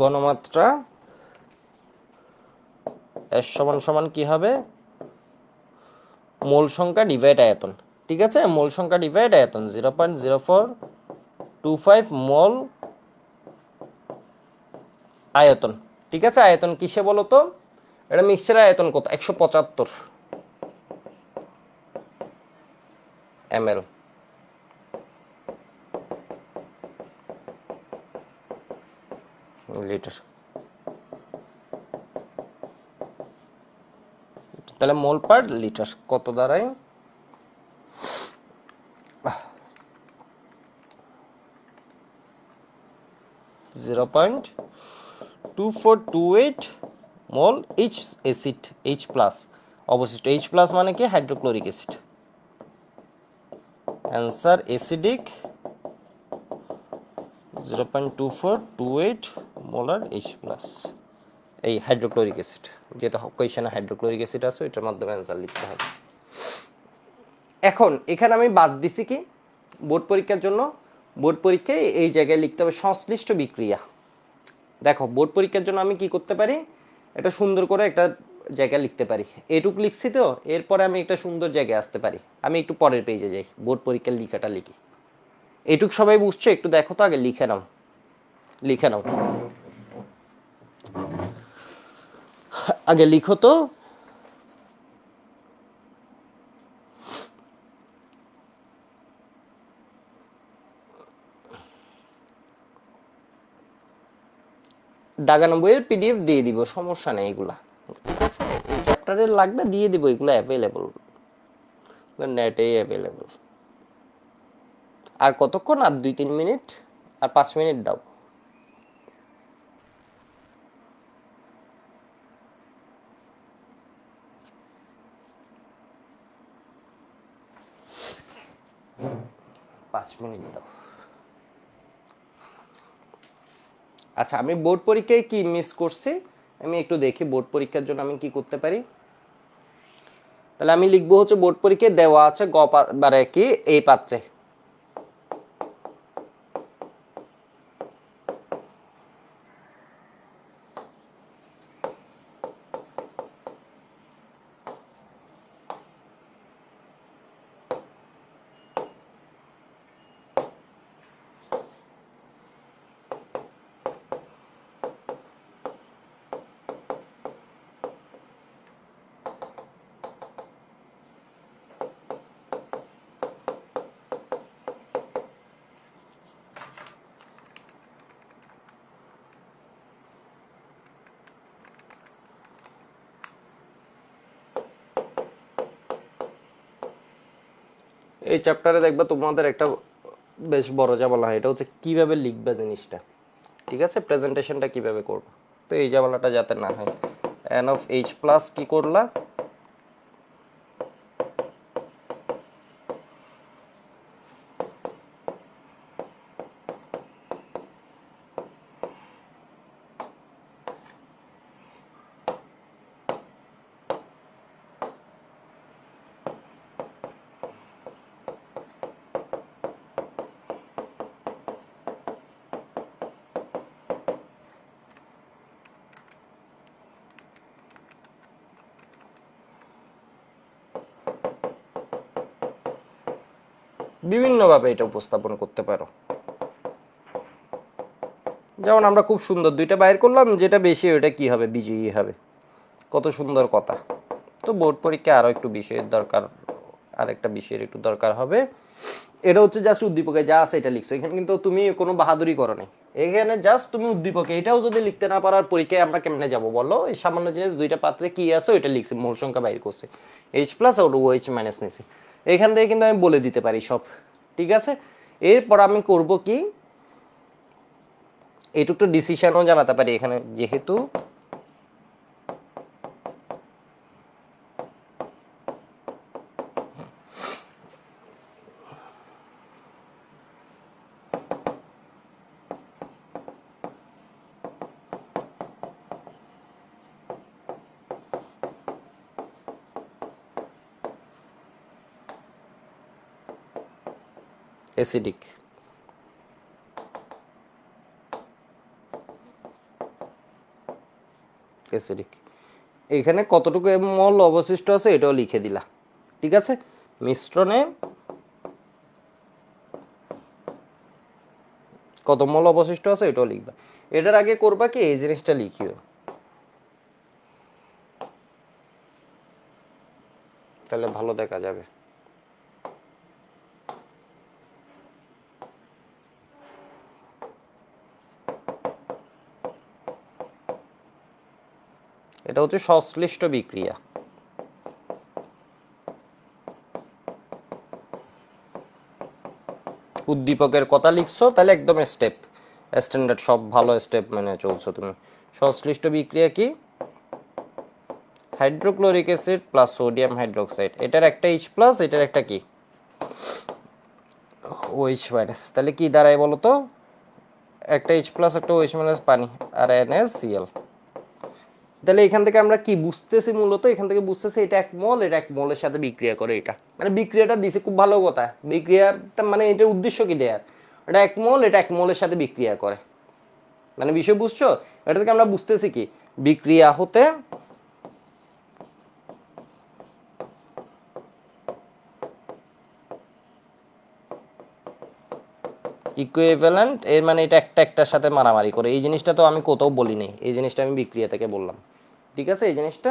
গণমাত্রা এর সমান সমান কি হবে মোল সংখ্যা ডিভাইড আয়তন ঠিক আছে মোল সংখ্যা ডিভাইড আয়তন zero point zero four two five mole আয়তন ঠিক আছে আয়তন কিসে বলো তো এটা মিক্সচার আয়তন কত একশো পঁচাত্তর এমএল এল লিটার তাহলে মোল পার লিটার কত দাঁড়ায় zero point two four two eight mole H acid H plus অবশিষ্ট এইচ প্লাস মানে কি hydrochloric acid answer acidic zero point two four two eight molar H plus এই হাইড্রোক্লোরিক অ্যাসিড যেটা কোয়েশনে হাইড্রোক্লোরিক অ্যাসিড আছে এটার মাধ্যমে অ্যান্সার লিখতে হবে এখন এখানে আমি বাদ দিছি কি বোর্ড পরীক্ষার জন্য বোর্ড পরীক্ষায় এই জায়গায় লিখতে হবে সংশ্লিষ্ট বিক্রিয়া দেখো বোর্ড পরীক্ষার জন্য আমি কি করতে পারি এটা সুন্দর করে একটা জায়গা লিখতে পারি এটুক লিখছি তো এরপরে আমি একটা সুন্দর জায়গায় আসতে পারি আমি একটু পরের পেজে যাই বোর্ড পরীক্ষার লিখাটা লিখি এটুক সবাই বুঝছো একটু দেখো তো আগে লিখে নাও লিখে নাও আগে লিখো তো দাগানো বইয়ের পিডিএফ দিয়ে দিব সমস্যা নেই এগুলা ঠিক আছে এই চ্যাপ্টারে লাগবে দিয়ে দিব এগুলো অ্যাভেলেবল নেটেই অ্যাভেলেবল আর কতক্ষণ আর দুই তিন মিনিট আর পাঁচ মিনিট দাও মিনিট দাও আচ্ছা আমি বোর্ড পরীক্ষায় কি মিস করছি আমি একটু দেখি বোর্ড পরীক্ষার জন্য আমি কি করতে পারি তাহলে আমি লিখবো হচ্ছে বোর্ড পরীক্ষায় দেওয়া আছে গ মানে কি এই পাত্রে এই চ্যাপ্টারে দেখবা তোমাদের একটা বেশ বড় যা বলা হয় এটা হচ্ছে কীভাবে লিখবে জিনিসটা ঠিক আছে প্রেজেন্টেশনটা কীভাবে করবো তো এই বলাটা যাতে না হয় এন অফ এইচ প্লাস কি করলা সুন্দরভাবে এটা উপস্থাপন করতে পারো যেমন আমরা খুব সুন্দর দুইটা বাইর করলাম যেটা বেশি ওইটা কি হবে বিজয়ী হবে কত সুন্দর কথা তো বোর্ড পরীক্ষা আরও একটু বিষয়ের দরকার আরেকটা বিষয়ের একটু দরকার হবে এটা হচ্ছে জাস্ট উদ্দীপকে যা আছে এটা লিখছো এখানে কিন্তু তুমি কোনো বাহাদুরি করো নাই এখানে জাস্ট তুমি উদ্দীপকে এটাও যদি লিখতে না পারার পরীক্ষায় আমরা কেমনে যাব বলো এই সামান্য জিনিস দুইটা পাত্রে কি আছে ওইটা লিখছি মূল সংখ্যা বাইর করছে এইচ প্লাস ওর ও এইচ মাইনাস নিছে এখান থেকে কিন্তু আমি বলে দিতে পারি সব ঠিক আছে এরপর আমি করব কি এটুকু ডিসিশনও জানাতে পারি এখানে যেহেতু অ্যাসিডিক অ্যাসিডিক এখানে কতটুকু মল অবশিষ্ট আছে এটাও লিখে দিলা ঠিক আছে মিশ্রণে কত মল অবশিষ্ট আছে এটাও লিখবা এটার আগে করবা কি এই জিনিসটা লিখিও তাহলে ভালো দেখা যাবে এটা হচ্ছে সংশ্লিষ্ট বিক্রিয়া উদ্দীপকের কথা লিখছো তাহলে একদম স্টেপ স্ট্যান্ডার্ড সব ভালো স্টেপ মেনে চলছো তুমি সংশ্লিষ্ট বিক্রিয়া কি hydrochloric acid plus sodium hydroxide এটার একটা এইচ প্লাস এটার একটা কি ওইচ মাইনাস তাহলে কি দাঁড়ায় বলো তো একটা এইচ প্লাস একটা ওইচ মাইনাস পানি আর এনএসিএল তাহলে এখান থেকে আমরা কি বুঝতেছি মূলত এখান থেকে বুঝতেছি এটা এক মল এটা এক মলের সাথে বিক্রিয়া করে এটা মানে বিক্রিয়াটা দিছে খুব ভালো কথা বিক্রিয়াটা মানে এটার উদ্দেশ্য কি দেয়ার এটা এক মল এটা এক মলের সাথে বিক্রিয়া করে মানে বিষয় বুঝছো এটা থেকে আমরা বুঝতেছি কি বিক্রিয়া হতে ইকুইভ্যালেন্ট এর মানে এটা একটা একটার সাথে মারামারি করে এই জিনিসটা তো আমি কোথাও বলিনি এই জিনিসটা আমি বিক্রিয়া থেকে বললাম ঠিক আছে এই জিনিসটা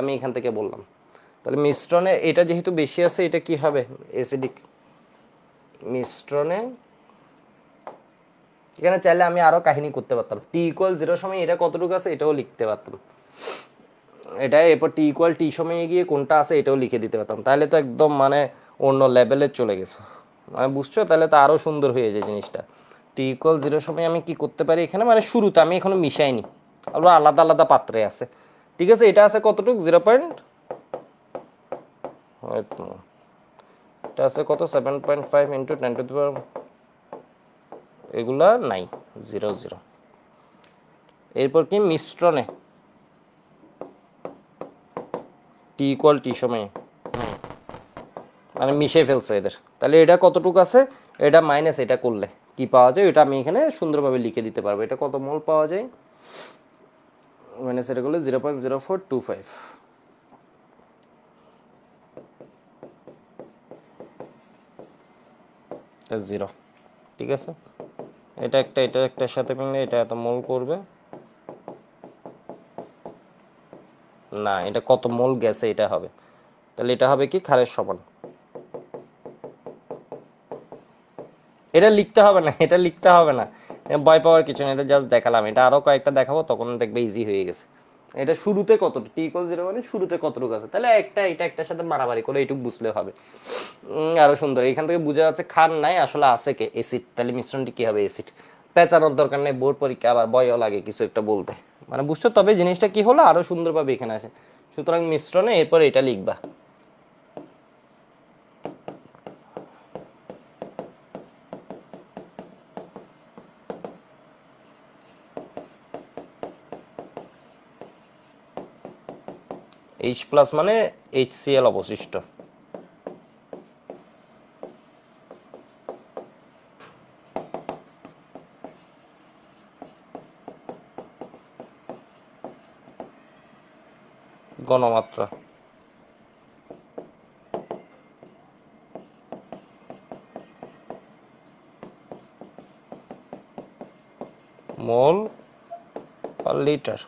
আমি এখান থেকে বললাম তাহলে মিশ্রণে এটা যেহেতু বেশি আছে এটা কি হবে অ্যাসিডিক মিশ্রণে এখানে চাইলে আমি আরও কাহিনী করতে পারতাম টি ইকুয়াল জিরো সময় এটা কতটুকু আছে এটাও লিখতে পারতাম এটা এরপর টি ইকুয়াল টি সময়ে গিয়ে কোনটা আছে এটাও লিখে দিতে পারতাম তাহলে তো একদম মানে অন্য লেভেলে চলে গেছে মানে বুঝছো তাহলে তো আরও সুন্দর হয়ে যায় জিনিসটা টি ইকুয়াল জিরো সময় আমি কি করতে পারি এখানে মানে শুরুতে আমি এখনো মিশাইনি আলাদা আলাদা পাত্রে আছে ঠিক আছে এটা আছে কতটুক জিরো পয়েন্ট এটা আছে কত seven point five into ten two এগুলা নাই জিরো জিরো এরপর কি মিশ্রণে টি ইকুয়াল টি সময়ে মানে মিশে ফেলছে এদের তাহলে এটা কতটুকু আছে এটা মাইনাস এটা করলে কি পাওয়া যায় এটা আমি এখানে সুন্দরভাবে লিখে দিতে পারবো এটা কত মোল পাওয়া যায় মাইনাস এটা করলে zero point zero four two five zero ঠিক আছে এটা একটা এটা একটার সাথে মিলে এটা এত মোল করবে না এটা কত মোল গেছে এটা হবে তাহলে এটা হবে কি খারের সমান এটা লিখতে হবে না এটা লিখতে হবে না ভয় পাওয়ার কিছু নেই এটা জাস্ট দেখালাম এটা আরও কয়েকটা দেখাবো তখন দেখবে ইজি হয়ে গেছে এটা শুরুতে কত টি জিরো মানে শুরুতে কতটুকু আছে তাহলে একটা এটা একটার সাথে মারামারি করে এইটুকু বুঝলে হবে আরও সুন্দর এখান থেকে বোঝা যাচ্ছে খান নাই আসলে আছে কে এসিড তাহলে মিশ্রণটি কী হবে এসিড পেঁচানোর দরকার নেই বোর্ড পরীক্ষা আবার ভয়ও লাগে কিছু একটা বলতে মানে বুঝছো তবে জিনিসটা কি হলো আরও সুন্দরভাবে এখানে আসে সুতরাং মিশ্রণে এরপর এটা লিখবা এইচ প্লাস মানে এইচ সিএল অবশিষ্ট গণমাত্রা মল পার লিটার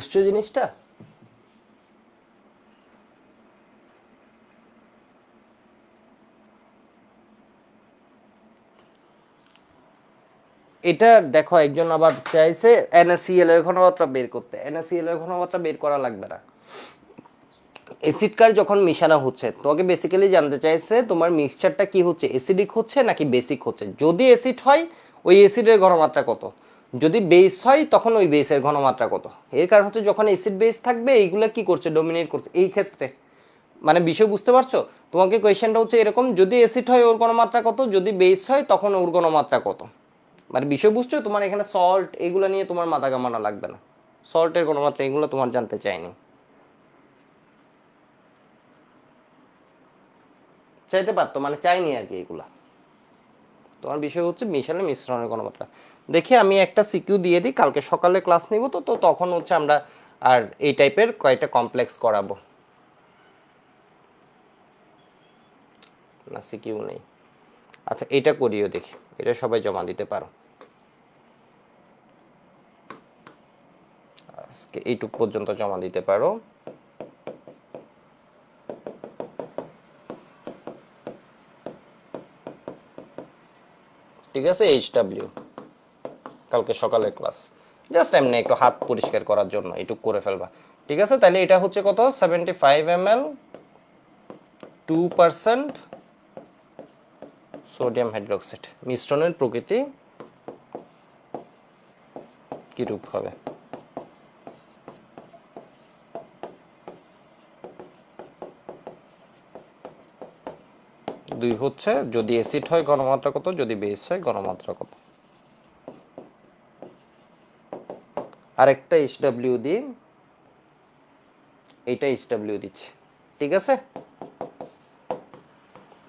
বুঝছো জিনিসটা এটা দেখো একজন আবার চাইছে এনএসিএল এর ঘনমাত্রা বের করতে এনএসিএল এর ঘনমাত্রা বের করা লাগবে না কার যখন মিশানো হচ্ছে তোমাকে বেসিক্যালি জানতে চাইছে তোমার মিক্সচারটা কি হচ্ছে অ্যাসিডিক হচ্ছে নাকি বেসিক হচ্ছে যদি অ্যাসিড হয় ওই অ্যাসিডের ঘনমাত্রা কত যদি বেস হয় তখন ওই বেসের ঘনমাত্রা কত এর কারণ হচ্ছে যখন অ্যাসিড বেস থাকবে এইগুলো কি করছে ডোমিনেট করছে এই ক্ষেত্রে মানে বিষয় বুঝতে পারছো তোমাকে কোয়েশ্চেনটা হচ্ছে এরকম যদি অ্যাসিড হয় ওর গণমাত্রা কত যদি বেস হয় তখন ওর ঘনমাত্রা কত মানে বিষয় বুঝছো তোমার এখানে সল্ট এগুলো নিয়ে তোমার মাথা কামানো লাগবে না সল্টের গণমাত্রা এগুলো তোমার জানতে চাইনি চাইতে পারতো মানে চাইনি আর কি এগুলা তোমার বিষয় হচ্ছে মিশালে মিশ্রণের গণমাত্রা দেখি আমি একটা সিকিউ দিয়ে দিই কালকে সকালে ক্লাস নিব তো তো তখন হচ্ছে আমরা আর এই টাইপের কয়েকটা কমপ্লেক্স করাবো না সিকিউ নেই আচ্ছা এটা করিও দেখি এটা সবাই জমা দিতে পারো আজকে এইটুক পর্যন্ত জমা দিতে পারো ঠিক আছে এইচ ডাব্লিউ কালকে সকালে ক্লাস জাস্ট এমনি একটু হাত পরিষ্কার করার জন্য এটুকু করে ফেলবা ঠিক আছে তাহলে এটা হচ্ছে কত seventy five M L two percent sodium hydroxide মিশ্রণের প্রকৃতি কীরূপ হবে দুই হচ্ছে যদি অ্যাসিড হয় গণমাত্রা কত যদি বেস হয় গণমাত্রা কত আরেকটা ডাব্লিউ দিই এইচ ডাব্লিউ দিচ্ছে ঠিক আছে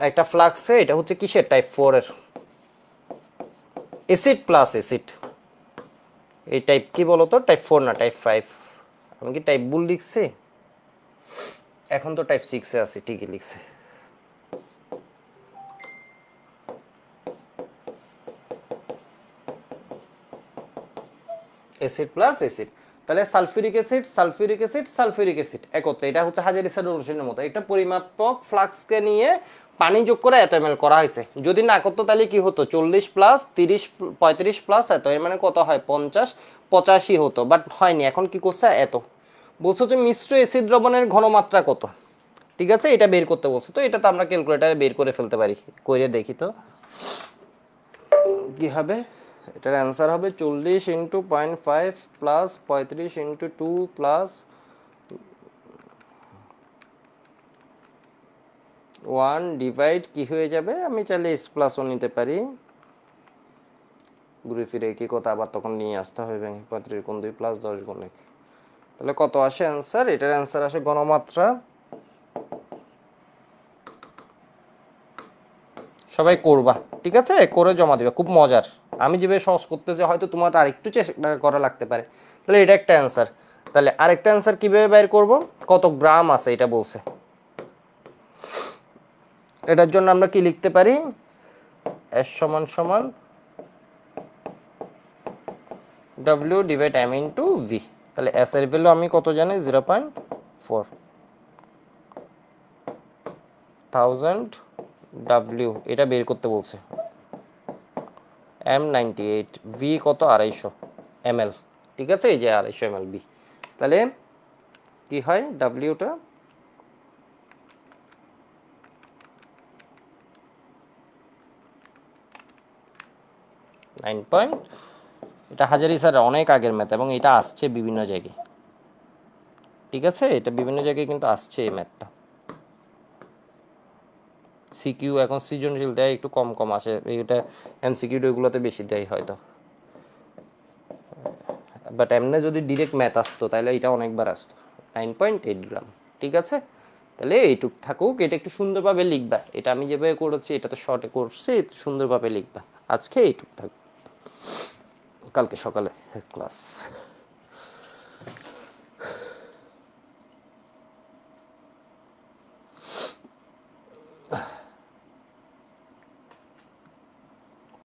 একটা ফ্লাক্সে এটা হচ্ছে কিসের টাইপ ফোর এর এসিড প্লাস এসিড এই টাইপ কি বলতো টাইপ ফোর না টাইপ ফাইভ আমি কি টাইপ বুল লিখছি এখন তো টাইপ সিক্সে আছে ঠিকই লিখছে অ্যাসিড প্লাস অ্যাসিড তাহলে sulphuric acid sulphuric acid sulphuric acid একত্রে এটা হচ্ছে হাজার ইসার মতো এটা পরিমাপক ফ্লাক্সকে নিয়ে পানি যোগ করে এত এম করা হয়েছে যদি না করতো তাহলে কী হতো চল্লিশ প্লাস তিরিশ পঁয়ত্রিশ প্লাস এত এর মানে কত হয় পঞ্চাশ পঁচাশি হতো বাট হয়নি এখন কি করছে এত বলছো যে মিশ্র অ্যাসিড দ্রবণের ঘনমাত্রা কত ঠিক আছে এটা বের করতে বলছে তো এটা তো আমরা ক্যালকুলেটারে বের করে ফেলতে পারি করে দেখি তো কী হবে এটার অ্যান্সার হবে চল্লিশ ইন্টু পয়েন্ট ফাইভ প্লাস পঁয়ত্রিশ into two plus one divide কি হয়ে যাবে আমি চাইলে এস প্লাসও নিতে পারি ঘুরে ফিরে কি কত আবার তখন নিয়ে আসতে হবে পঁয়ত্রিশ গুণ দুই প্লাস দশ গুণ এক তাহলে কত আসে অ্যান্সার এটার অ্যান্সার আসে গণমাত্রা সবাই করবা ঠিক আছে করে জমা দিবা খুব মজার আমি যেভাবে সহজ করতেছি হয়তো তোমার আরেকটু চেষ্টা করা লাগতে পারে তাহলে এটা একটা অ্যান্সার তাহলে আরেকটা অ্যান্সার কীভাবে বের করব কত গ্রাম আছে এটা বলছে এটার জন্য আমরা কি লিখতে পারি এস সমান সমান W divide M into V তাহলে এস এর ভ্যালু আমি কত জানি zero point four thousand W এটা বের করতে বলছে এম নাইনটি এইট ভি কত আড়াইশো এম ঠিক আছে এই যে আড়াইশো এম বি তাহলে কি হয় ডাব্লিউটা নাইন পয়েন্ট এটা হাজারি স্যার অনেক আগের ম্যাথ এবং এটা আসছে বিভিন্ন জায়গায় ঠিক আছে এটা বিভিন্ন জায়গায় কিন্তু আসছে এই ম্যাথটা সিকিউ এখন সৃজনশীল দেয় একটু কম কম আসে এটা এমসিকিউ এগুলোতে বেশি দেয় হয়তো বাট এমনি যদি ডিরেক্ট ম্যাথ আসতো তাহলে এটা অনেকবার আসতো নাইন পয়েন্ট এইট গ্রাম ঠিক আছে তাহলে এইটুক থাকুক এটা একটু সুন্দরভাবে লিখবা এটা আমি যেভাবে করেছি এটা তো শর্টে করছি সুন্দরভাবে লিখবা আজকে এইটুক থাকুক কালকে সকালে ক্লাস